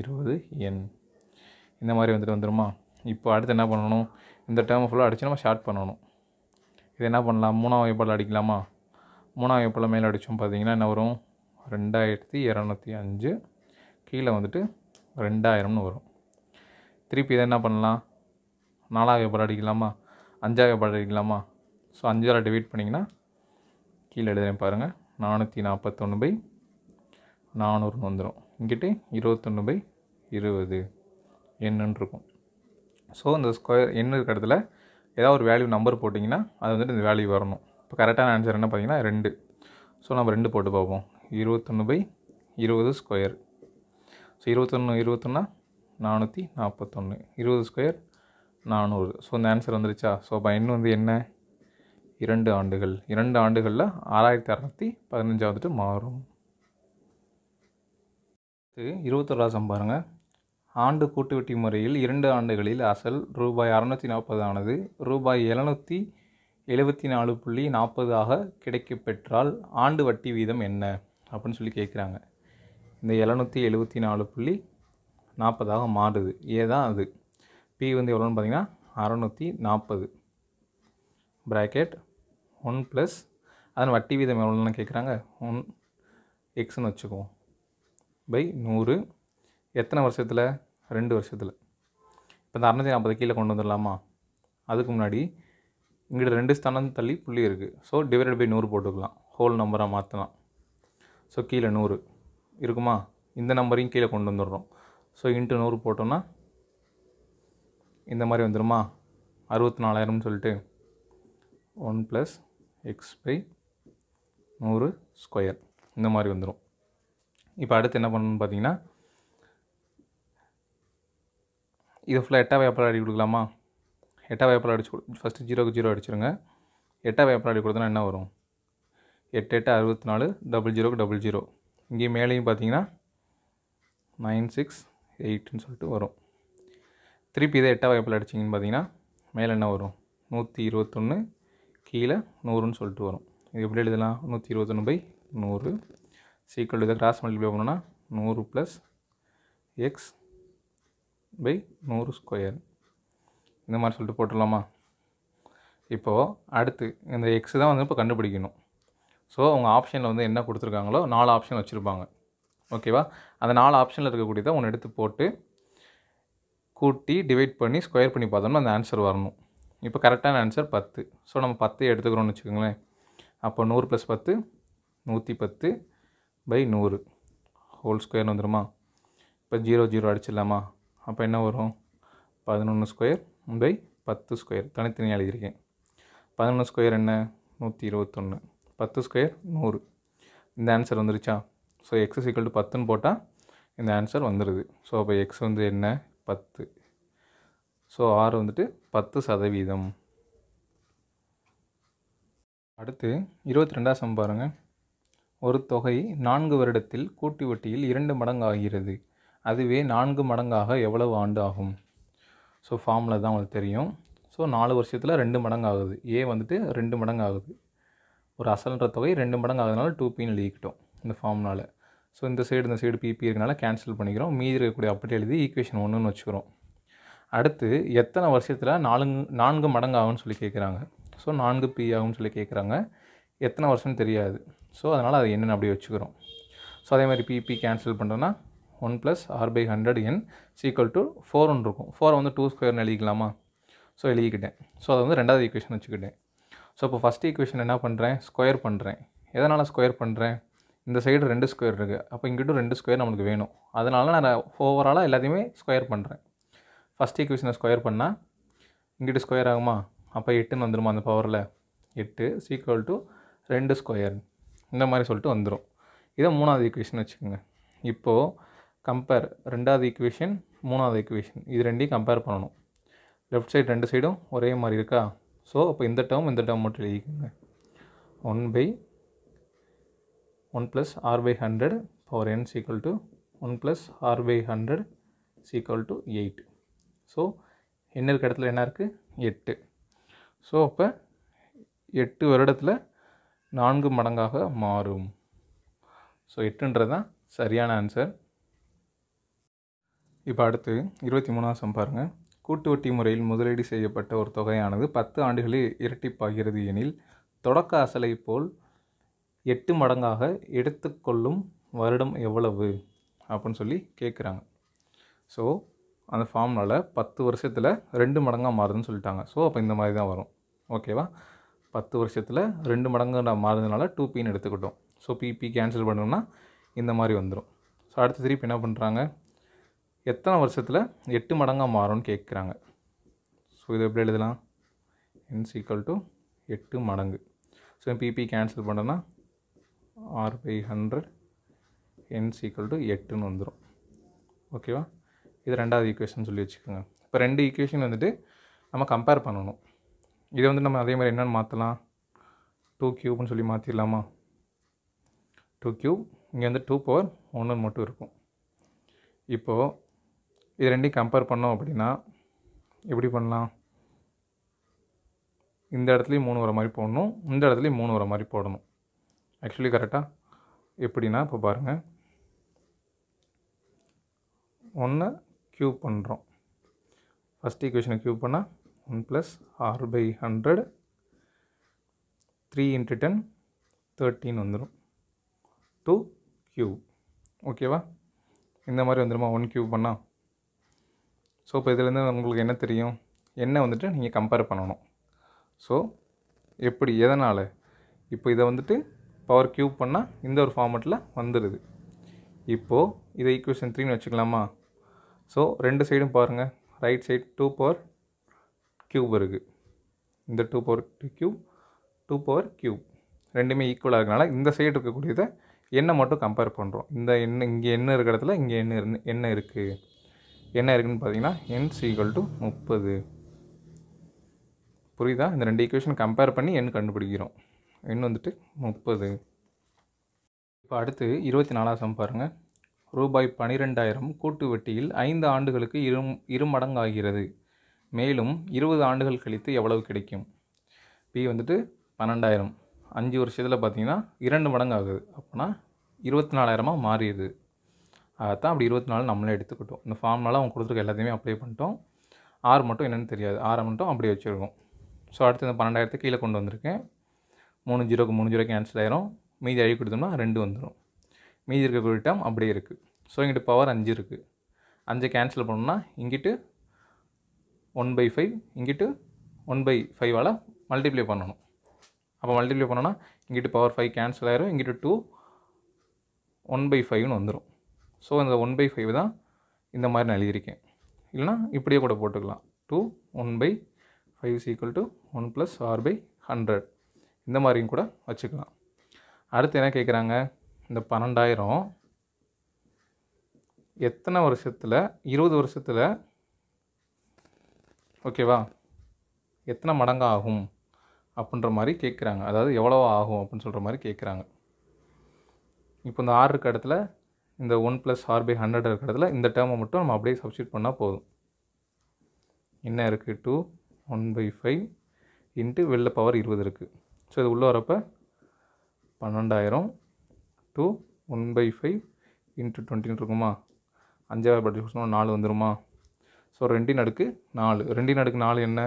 இருபது என் இந்த மாதிரி வந்துட்டு வந்துடுமா இப்போ அடுத்து என்ன பண்ணணும் இந்த டேர்ம் ஃபுல்லாக அடித்து நம்ம ஷார்ட் பண்ணணும் இது என்ன பண்ணலாம் மூணாம் வாய்ப்பால் அடிக்கலாமா மூணாம் வாய்ப்பால் மேலே அடித்தோம் பார்த்தீங்கன்னா என்ன வரும் ரெண்டாயிரத்தி இரநூத்தி அஞ்சு கீழே வந்துட்டு ரெண்டாயிரம்னு வரும் திருப்பி இதை என்ன பண்ணலாம் நாலாவது வாய்ப்பால் அடிக்கலாமா அஞ்சாவது வாய்ப்பால் அடிக்கலாமா ஸோ அஞ்சாவது டிவைட் பண்ணிங்கன்னா கீழே எழுதுறேன் பாருங்கள் நானூற்றி நாற்பத்தொன்று பை நானூறுன்னு வந்துடும் இங்கிட்டு இருபத்தொன்று பை இருபது என்னன்னு இருக்கும் ஸோ இந்த ஸ்கொயர் எண்ணு இருக்கிற இடத்துல ஏதாவது ஒரு வேல்யூ நம்பர் போட்டிங்கன்னா அது வந்துட்டு இந்த வேல்யூ வரணும் இப்போ கரெக்டான ஆன்சர் என்ன பார்த்தீங்கன்னா ரெண்டு ஸோ நம்ம ரெண்டு போட்டு பார்ப்போம் இருபத்தொன்று பை இருபது ஸ்கொயர் ஸோ இருபத்தொன்று இருபத்தொன்னா நானூற்றி நாற்பத்தொன்று இருபது ஸ்கொயர் நானூறு ஸோ இந்த ஆன்சர் வந்துருச்சா ஸோ அப்போ இன்னும் வந்து என்ன இரண்டு ஆண்டுகள் இரண்டு ஆண்டுகளில் ஆறாயிரத்தி அறநூற்றி பதினஞ்சாவது மாறும் இருபத்தொராசம் பாருங்கள் ஆண்டு கூட்டு வட்டி முறையில் இரண்டு ஆண்டுகளில் அசல் ரூபாய் அறநூற்றி நாற்பது ஆனது ரூபாய் எழுநூற்றி எழுபத்தி நாலு புள்ளி நாற்பதாக கிடைக்க பெற்றால் ஆண்டு வட்டி வீதம் என்ன அப்படின்னு சொல்லி கேட்குறாங்க இந்த எழுநூற்றி எழுபத்தி நாலு புள்ளி நாற்பதாக மாறுது ஏதான் அது பி வந்து எவ்வளோன்னு பார்த்தீங்கன்னா அறநூற்றி நாற்பது ப்ராக்கெட் ஒன் ப்ளஸ் அதன் வட்டி வீதம் எவ்வளோன்னு கேட்குறாங்க ஒன் எக்ஸ்னு வச்சுக்குவோம் பை நூறு எத்தனை வருஷத்தில் ரெண்டு வருஷத்தில் இப்போ இந்த அறநூற்றி நாற்பது கீழே கொண்டு வந்துடலாமா அதுக்கு முன்னாடி இங்கிட்ட ரெண்டு ஸ்தானம் தள்ளி புள்ளி இருக்குது ஸோ டிவைடட் பை நூறு போட்டுக்கலாம் ஹோல் நம்பராக மாற்றலாம் ஸோ கீழே நூறு இருக்குமா இந்த நம்பரையும் கீழே கொண்டு வந்துடுறோம் ஸோ இன்ட்டு நூறு போட்டோன்னா இந்த மாதிரி வந்துடுமா அறுபத்தி நாலாயிரம்னு சொல்லிட்டு ஒன் ப்ளஸ் எக்ஸ் பை நூறு ஸ்கொயர் இந்த மாதிரி வந்துடும் இப்போ அடுத்து என்ன பண்ணணும்னு பார்த்தீங்கன்னா இதை ஃபுல்லாக எட்டா வேப்பலாக அடி கொடுக்கலாமா எட்டா வேப்பலாக அடிச்சு கொடு ஃபஸ்ட்டு ஜீரோக்கு ஜீரோ அடிச்சிருங்க எட்டா வேப்பலாக அடி கொடுத்தனா என்ன வரும் எட்டு எட்டு அறுபத்தி நாலு டபுள் ஜீரோக்கு டபுள் ஜீரோ இங்கே மேலேயும் பார்த்தீங்கன்னா நைன் சிக்ஸ் எயிட்னு சொல்லிட்டு வரும் திருப்பி இதை எட்டா வாய்ப்பில் அடிச்சிங்கன்னு பார்த்தீங்கன்னா மேலே என்ன வரும் நூற்றி இருபத்தொன்று கீழே நூறுன்னு சொல்லிட்டு வரும் இது எப்படி எழுதலாம் நூற்றி இருபத்தொன்று பை நூறு சீக்கிரம் எழுத கிராஸ் மல்டிபிளை பண்ணோன்னா நூறு ப்ளஸ் எக்ஸ் பை நூறு ஸ்கொயர் இந்த மாதிரி சொல்லிட்டு போட்டுடலாமா இப்போது அடுத்து இந்த எக்ஸ் தான் வந்து இப்போ கண்டுபிடிக்கணும் ஸோ அவங்க ஆப்ஷனில் வந்து என்ன கொடுத்துருக்காங்களோ நாலு ஆப்ஷன் வச்சுருப்பாங்க ஓகேவா அந்த நாலு ஆப்ஷனில் இருக்கக்கூடியதை ஒன்று எடுத்து போட்டு கூட்டி டிவைட் பண்ணி ஸ்கொயர் பண்ணி பார்த்தோம்னா அந்த ஆன்சர் வரணும் இப்போ கரெக்டான ஆன்சர் பத்து ஸோ நம்ம பத்து எடுத்துக்கிறோம்னு வச்சுக்கோங்களேன் அப்போ நூறு ப்ளஸ் பத்து நூற்றி பத்து பை நூறு ஹோல் ஸ்கொயர் வந்துடுமா இப்போ ஜீரோ ஜீரோ அடிச்சிடலாமா அப்போ என்ன வரும் பதினொன்று ஸ்கொயர் பை பத்து ஸ்கொயர் தனித்தனியாக எழுதியிருக்கேன் பதினொன்று ஸ்கொயர் என்ன நூற்றி இருபத்தொன்று பத்து ஸ்கொயர் நூறு இந்த ஆன்சர் வந்துருச்சா ஸோ எக்ஸ் சிக்கல் டு பத்துன்னு போட்டால் இந்த ஆன்சர் வந்துடுது ஸோ அப்போ எக்ஸ் வந்து என்ன பத்து ஸோ ஆறு வந்துட்டு பத்து சதவீதம் அடுத்து இருபத்தி ரெண்டாக சம் பாருங்கள் ஒரு தொகை நான்கு வருடத்தில் கூட்டு வட்டியில் இரண்டு மடங்கு ஆகிறது அதுவே நான்கு மடங்காக எவ்வளவு ஆண்டு ஆகும் ஸோ ஃபார்மில் தான் உங்களுக்கு தெரியும் ஸோ நாலு வருஷத்தில் ரெண்டு மடங்கு ஆகுது ஏ வந்துட்டு ரெண்டு மடங்கு ஆகுது ஒரு அசல்ன்ற தொகை ரெண்டு மடங்கு ஆகுதுனால டூ பின்னு எழுதிக்கிட்டோம் இந்த ஃபார்ம்னால் ஸோ இந்த சைடு இந்த சைடு பிபி இருக்கனால கேன்சல் பண்ணிக்கிறோம் மீதி இருக்கக்கூடிய அப்படியே எழுதி ஈக்குவேஷன் ஒன்றுன்னு வச்சுக்கிறோம் அடுத்து எத்தனை வருஷத்தில் நாலு நான்கு மடங்கு ஆகும்னு சொல்லி கேட்குறாங்க ஸோ நான்கு பி ஆகும்னு சொல்லி கேட்குறாங்க எத்தனை வருஷம்னு தெரியாது ஸோ அதனால் அது என்னென்னு அப்படியே வச்சுக்கிறோம் ஸோ அதே மாதிரி பிபி கேன்சல் பண்ணுறோன்னா one plus R by hundred N equal to ஃபோர்னு இருக்கும் ஃபோரை வந்து டூ ஸ்கொயர்னு எழுதிக்கலாமா ஸோ எழுதிக்கிட்டேன் ஸோ அதை வந்து ரெண்டாவது ஈக்குவேஷன் வச்சுக்கிட்டேன் ஸோ இப்போ ஃபஸ்ட் ஈக்குவேஷன் என்ன பண்ணுறேன் ஸ்கொயர் பண்ணுறேன் எதனால் ஸ்கொயர் பண்ணுறேன் இந்த சைடு ரெண்டு ஸ்கொயர் இருக்குது அப்போ இங்கிட்டும் ரெண்டு ஸ்கொயர் நம்மளுக்கு வேணும் அதனால் நான் ஓவராலாக எல்லாத்தையுமே ஸ்கொயர் பண்ணுறேன் ஃபஸ்ட் ஈக்குவேஷனை ஸ்கொயர் பண்ணால் இங்கிட்டு ஸ்கொயர் ஆகுமா அப்போ எட்டுன்னு வந்துடுமா அந்த பவரில் எட்டு சீக்குவல் டு ரெண்டு ஸ்கொயர் இந்த மாதிரி சொல்லிட்டு வந்துடும் இதை மூணாவது ஈக்குவேஷன் வச்சுக்கோங்க இப்போது கம்பேர் ரெண்டாவது ஈக்குவேஷன் மூணாவது ஈக்குவேஷன் இது ரெண்டையும் கம்பேர் பண்ணணும் லெஃப்ட் சைடு ரெண்டு சைடும் ஒரே மாதிரி இருக்கா ஸோ அப்போ இந்த டேர்ம் இந்த டேர்ம் மட்டும் எழுதிக்கோங்க one by one plus R by hundred power N equal to one plus R by hundred equal to eight so என்ன இருக்க இடத்துல என்ன இருக்குது எட்டு ஸோ அப்போ எட்டு வருடத்தில் நான்கு மடங்காக மாறும் ஸோ எட்டுன்றது தான் சரியான ஆன்சர் இப்போ அடுத்து இருபத்தி மூணாவது பாருங்கள் கூட்டு வட்டி முறையில் முதலீடு செய்யப்பட்ட ஒரு தொகையானது பத்து ஆண்டுகளில் இரட்டிப்பாகிறது எனில் தொடக்க அசலை போல் எட்டு மடங்காக எடுத்துக்கொள்ளும் வருடம் எவ்வளவு அப்படின்னு சொல்லி கேட்குறாங்க ஸோ அந்த ஃபார்ம்னால் பத்து வருஷத்தில் ரெண்டு மடங்காக மாறுதுன்னு சொல்லிட்டாங்க ஸோ அப்போ இந்த மாதிரி தான் வரும் ஓகேவா பத்து வருஷத்தில் ரெண்டு மடங்கு மாறுதுனால டூ பின்னு எடுத்துக்கிட்டோம் ஸோ பிபி கேன்சல் பண்ணணும்னா இந்த மாதிரி வந்துடும் ஸோ அடுத்த திருப்பி என்ன பண்ணுறாங்க எத்தனை வருஷத்தில் எட்டு மடங்காக மாறும்னு கேட்குறாங்க ஸோ இது எப்படி எழுதலாம் இன்ஸ் டு எட்டு மடங்கு ஸோ பிபி கேன்சல் பண்ணோன்னா R by hundred N's to எட்டுன்னு வந்துடும் ஓகேவா இது ரெண்டாவது ஈக்குவேஷன் சொல்லி வச்சுக்கோங்க இப்போ ரெண்டு ஈக்குவேஷன் வந்துட்டு நம்ம கம்பேர் பண்ணணும் இதை வந்து நம்ம அதே மாதிரி என்னென்னு மாற்றலாம் டூ க்யூப்னு சொல்லி மாற்றிடலாமா டூ க்யூப் இங்கே வந்து டூ பவர் ஒன்று மட்டும் இருக்கும் இப்போது இது ரெண்டையும் கம்பேர் பண்ணோம் அப்படின்னா எப்படி பண்ணலாம் இந்த இடத்துலையும் மூணு வர மாதிரி போடணும் இந்த இடத்துலையும் மூணு வர மாதிரி போடணும் ஆக்சுவலி கரெக்டாக எப்படின்னா இப்போ பாருங்கள் ஒன்று க்யூப் பண்ணுறோம் ஃபஸ்ட் ஈக்குவேஷனை க்யூப் பண்ணால் one plus R by hundred three into ten thirteen வந்துடும் டூ க்யூப் ஓகேவா இந்த மாதிரி வந்துடுமா ஒன் க்யூப் பண்ணால் ஸோ இப்போ இதுலேருந்து உங்களுக்கு என்ன தெரியும் என்ன வந்துட்டு நீங்கள் கம்பேர் பண்ணணும் ஸோ எப்படி எதனால் இப்போ இதை வந்துட்டு பவர் க்யூப் பண்ணால் இந்த ஒரு ஃபார்மெட்டில் வந்துடுது இப்போது இதை ஈக்குவேஷன் த்ரீன்னு வச்சுக்கலாமா ஸோ ரெண்டு சைடும் பாருங்கள் right side two power cube இருக்குது இந்த two power cube two power cube ரெண்டுமே ஈக்குவலாக இருக்கனால இந்த சைடு இருக்கக்கூடியதை எண்ணெய் மட்டும் கம்பேர் பண்ணுறோம் இந்த எண்ணெய் இங்கே எண்ணெய் இருக்கிற இடத்துல இங்கே எண்ணெய் இருந்து எண்ணெய் இருக்குது என்ன இருக்குதுன்னு பார்த்தீங்கன்னா என் சீக்வல் டு முப்பது புரியுதா இந்த ரெண்டு ஈக்குவேஷன் கம்பேர் பண்ணி எண் கண்டுபிடிக்கிறோம் எண் வந்துட்டு முப்பது இப்போ அடுத்து இருபத்தி நாலாவது சம் பாருங்கள் ரூபாய் பனிரெண்டாயிரம் கூட்டு வட்டியில் ஐந்து ஆண்டுகளுக்கு இரு இருமடங்காகிறது மேலும் இருபது ஆண்டுகள் கழித்து எவ்வளவு கிடைக்கும் பி வந்துட்டு பன்னெண்டாயிரம் அஞ்சு வருஷத்தில் பார்த்தீங்கன்னா இரண்டு மடங்கு ஆகுது அப்போனா இருபத்தி நாலாயிரமாக மாறிடுது அதான் அப்படி இருபத்தி நாலு நம்மளே எடுத்துக்கிட்டோம் இந்த ஃபார்ம்னால அவங்க கொடுத்துருக்க எல்லாத்தையுமே அப்ளை பண்ணிட்டோம் ஆறு மட்டும் என்னென்னு தெரியாது ஆறை மட்டும் அப்படியே வச்சுருக்கோம் ஸோ அடுத்து இந்த பன்னெண்டாயிரத்துக்கு கீழே கொண்டு வந்திருக்கேன் மூணு ஜீரோக்கு மூணு ஜீரோ கேன்சல் ஆயிரும் மீதி அழி கொடுத்தோம்னா ரெண்டு வந்துடும் மீதி இருக்கக்கூடிய டேர்ம் அப்படியே இருக்குது ஸோ இங்கிட்டு பவர் அஞ்சு இருக்குது அஞ்சை கேன்சல் பண்ணோம்னா இங்கிட்டு ஒன் பை ஃபைவ் இங்கிட்டு ஒன் பை ஃபைவால் மல்டிப்ளை பண்ணணும் அப்போ மல்டிப்ளை பண்ணோன்னா இங்கிட்டு பவர் ஃபைவ் கேன்சல் ஆயிரும் இங்கிட்டு டூ ஒன் பை ஃபைவ்னு வந்துடும் ஸோ இந்த ஒன் பை ஃபைவ் தான் இந்த மாதிரி நான் எழுதியிருக்கேன் இல்லைனா இப்படியே கூட போட்டுக்கலாம் two one by five is equal to one plus R by hundred இந்த மாதிரியும் கூட வச்சுக்கலாம் அடுத்து என்ன கேட்குறாங்க இந்த பன்னெண்டாயிரம் எத்தனை வருஷத்தில் இருபது வருஷத்தில் ஓகேவா எத்தனை மடங்கு ஆகும் அப்படின்ற மாதிரி கேட்குறாங்க அதாவது எவ்வளோ ஆகும் அப்படின்னு சொல்கிற மாதிரி கேட்குறாங்க இப்போ இந்த ஆறு இருக்க இடத்துல இந்த one plus R by hundred இருக்கிற இடத்துல இந்த டேர்மை மட்டும் நம்ம அப்படியே சப்ஸ்டியூட் பண்ணால் போதும் என்ன இருக்குது two one by five into வெளில பவர் இருபது இருக்குது ஸோ இது உள்ளே வரப்போ பன்னெண்டாயிரம் two one by five into twenty இருக்குமா அஞ்சாவது பட்ஜெட் சொன்னால் நாலு வந்துருமா ஸோ ரெண்டின் அடுக்கு நாலு ரெண்டின் அடுக்கு நாலு என்ன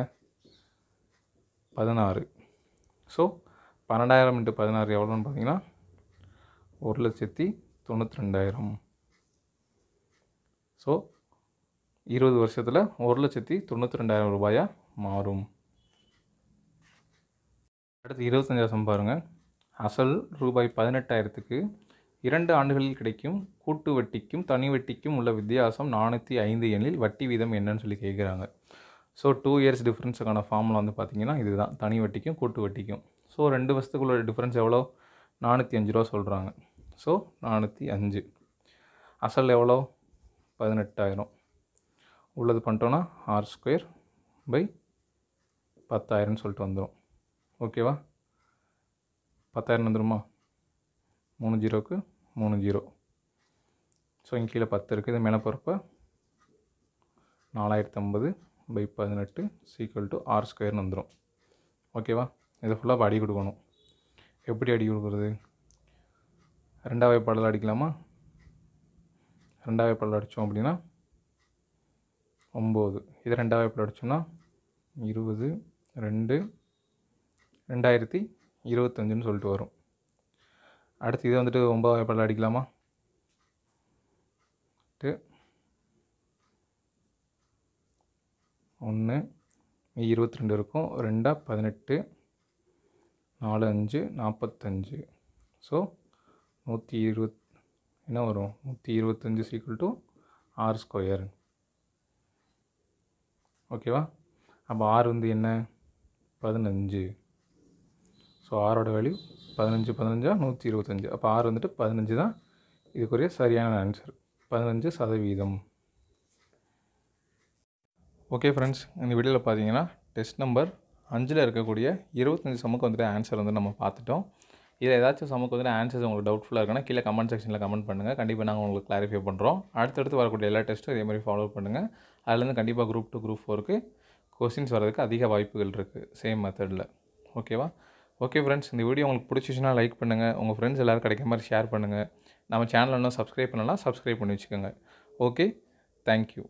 பதினாறு ஸோ பன்னெண்டாயிரம் இன்ட்டு பதினாறு எவ்வளோன்னு பார்த்தீங்கன்னா ஒரு லட்சத்தி தொண்ணூற்றி ரெண்டாயிரம் ஸோ இருபது வருஷத்தில் ஒரு லட்சத்தி தொண்ணூற்றி ரெண்டாயிரம் ரூபாயாக மாறும் அடுத்து இருபத்தஞ்சாயிரம் பாருங்கள் அசல் ரூபாய் பதினெட்டாயிரத்துக்கு இரண்டு ஆண்டுகளில் கிடைக்கும் கூட்டு வட்டிக்கும் தனி வட்டிக்கும் உள்ள வித்தியாசம் நானூற்றி ஐந்து எண்ணில் வட்டி வீதம் என்னன்னு சொல்லி கேட்குறாங்க ஸோ டூ இயர்ஸ் டிஃப்ரென்ஸுக்கான ஃபார்முலா வந்து பார்த்திங்கன்னா இதுதான் தனி வட்டிக்கும் கூட்டு வட்டிக்கும் ஸோ ரெண்டு வருஷத்துக்குள்ள டிஃப்ரென்ஸ் எவ்வளோ நானூற்றி அஞ்சு ரூபா சொல்கிறாங்க ஸோ நானூற்றி அஞ்சு அசல் எவ்வளோ பதினெட்டாயிரம் உள்ளது பண்ணிட்டோன்னா ஆர் ஸ்கொயர் பை பத்தாயிரம்னு சொல்லிட்டு வந்துடும் ஓகேவா பத்தாயிரம் வந்துடுமா மூணு ஜீரோவுக்கு மூணு ஜீரோ ஸோ இங்கே கீழே பத்து இருக்குது இது மேலே போகிறப்ப நாலாயிரத்து ஐம்பது பை பதினெட்டு சீக்குவல் டு ஆர் ஸ்கொயர்னு வந்துடும் ஓகேவா இதை ஃபுல்லாக அடி கொடுக்கணும் எப்படி அடி கொடுக்குறது ரெண்டாவது பாடல் அடிக்கலாமா ரெண்டாவது பாடல் அடித்தோம் அப்படின்னா ஒம்பது இதை ரெண்டாவது பாடல் அடித்தோம்னா இருபது ரெண்டு ரெண்டாயிரத்தி இருபத்தஞ்சுன்னு சொல்லிட்டு வரும் அடுத்து இதை வந்துட்டு ஒன்பதாம் வாய்ப்பாடில் அடிக்கலாமா ஒன்று இருபத்தி ரெண்டு இருக்கும் ரெண்டாக பதினெட்டு நாலு அஞ்சு நாற்பத்தஞ்சு ஸோ நூற்றி இருபத் என்ன வரும் நூற்றி இருபத்தஞ்சு சீக்குவல் டு ஆர் ஸ்கொயர் ஓகேவா அப்போ ஆறு வந்து என்ன பதினஞ்சு ஸோ ஆரோட வேல்யூ பதினஞ்சு பதினஞ்சா நூற்றி இருபத்தஞ்சி அப்போ ஆறு வந்துட்டு பதினஞ்சு தான் இதுக்குரிய சரியான ஆன்சர் பதினஞ்சு சதவீதம் ஓகே ஃப்ரெண்ட்ஸ் இந்த வீடியோவில் பார்த்தீங்கன்னா டெஸ்ட் நம்பர் அஞ்சில் இருக்கக்கூடிய இருபத்தஞ்சி சமக்கு வந்துட்டு ஆன்சர் வந்து நம்ம பார்த்துட்டோம் இதில் ஏதாச்சும் சமக்கு வந்துட்டு ஆன்சர்ஸ் உங்களுக்கு டவுட்ஃபுல்லாக இருக்குன்னா கீழே கமெண்ட் செக்ஷனில் கமெண்ட் பண்ணுங்கள் கண்டிப்பாக நாங்கள் உங்களுக்கு கிளாரிஃபை பண்ணுறோம் அடுத்தடுத்து வரக்கூடிய எல்லா டெஸ்ட்டும் இதே மாதிரி ஃபாலோ பண்ணுங்கள் அதுலேருந்து கண்டிப்பாக குரூப் டூ குரூப் ஃபோருக்கு கொஸ்டின்ஸ் வரதுக்கு அதிக வாய்ப்புகள் இருக்குது சேம் மெத்தடில் ஓகேவா ஓகே ஃப்ரெண்ட்ஸ் இந்த வீடியோ உங்களுக்கு பிடிச்சிச்சுன்னா லைக் பண்ணுங்கள் உங்கள் ஃப்ரெண்ட்ஸ் எல்லோரும் கிடைக்கிற மாதிரி ஷேர் பண்ணுங்கள் நம்ம சேனல் இன்னும் சப்ஸ்கிரைப் பண்ணலாம் சப்ஸ்கிரைப் பண்ணி வச்சுக்கோங்க ஓகே தேங்க்யூ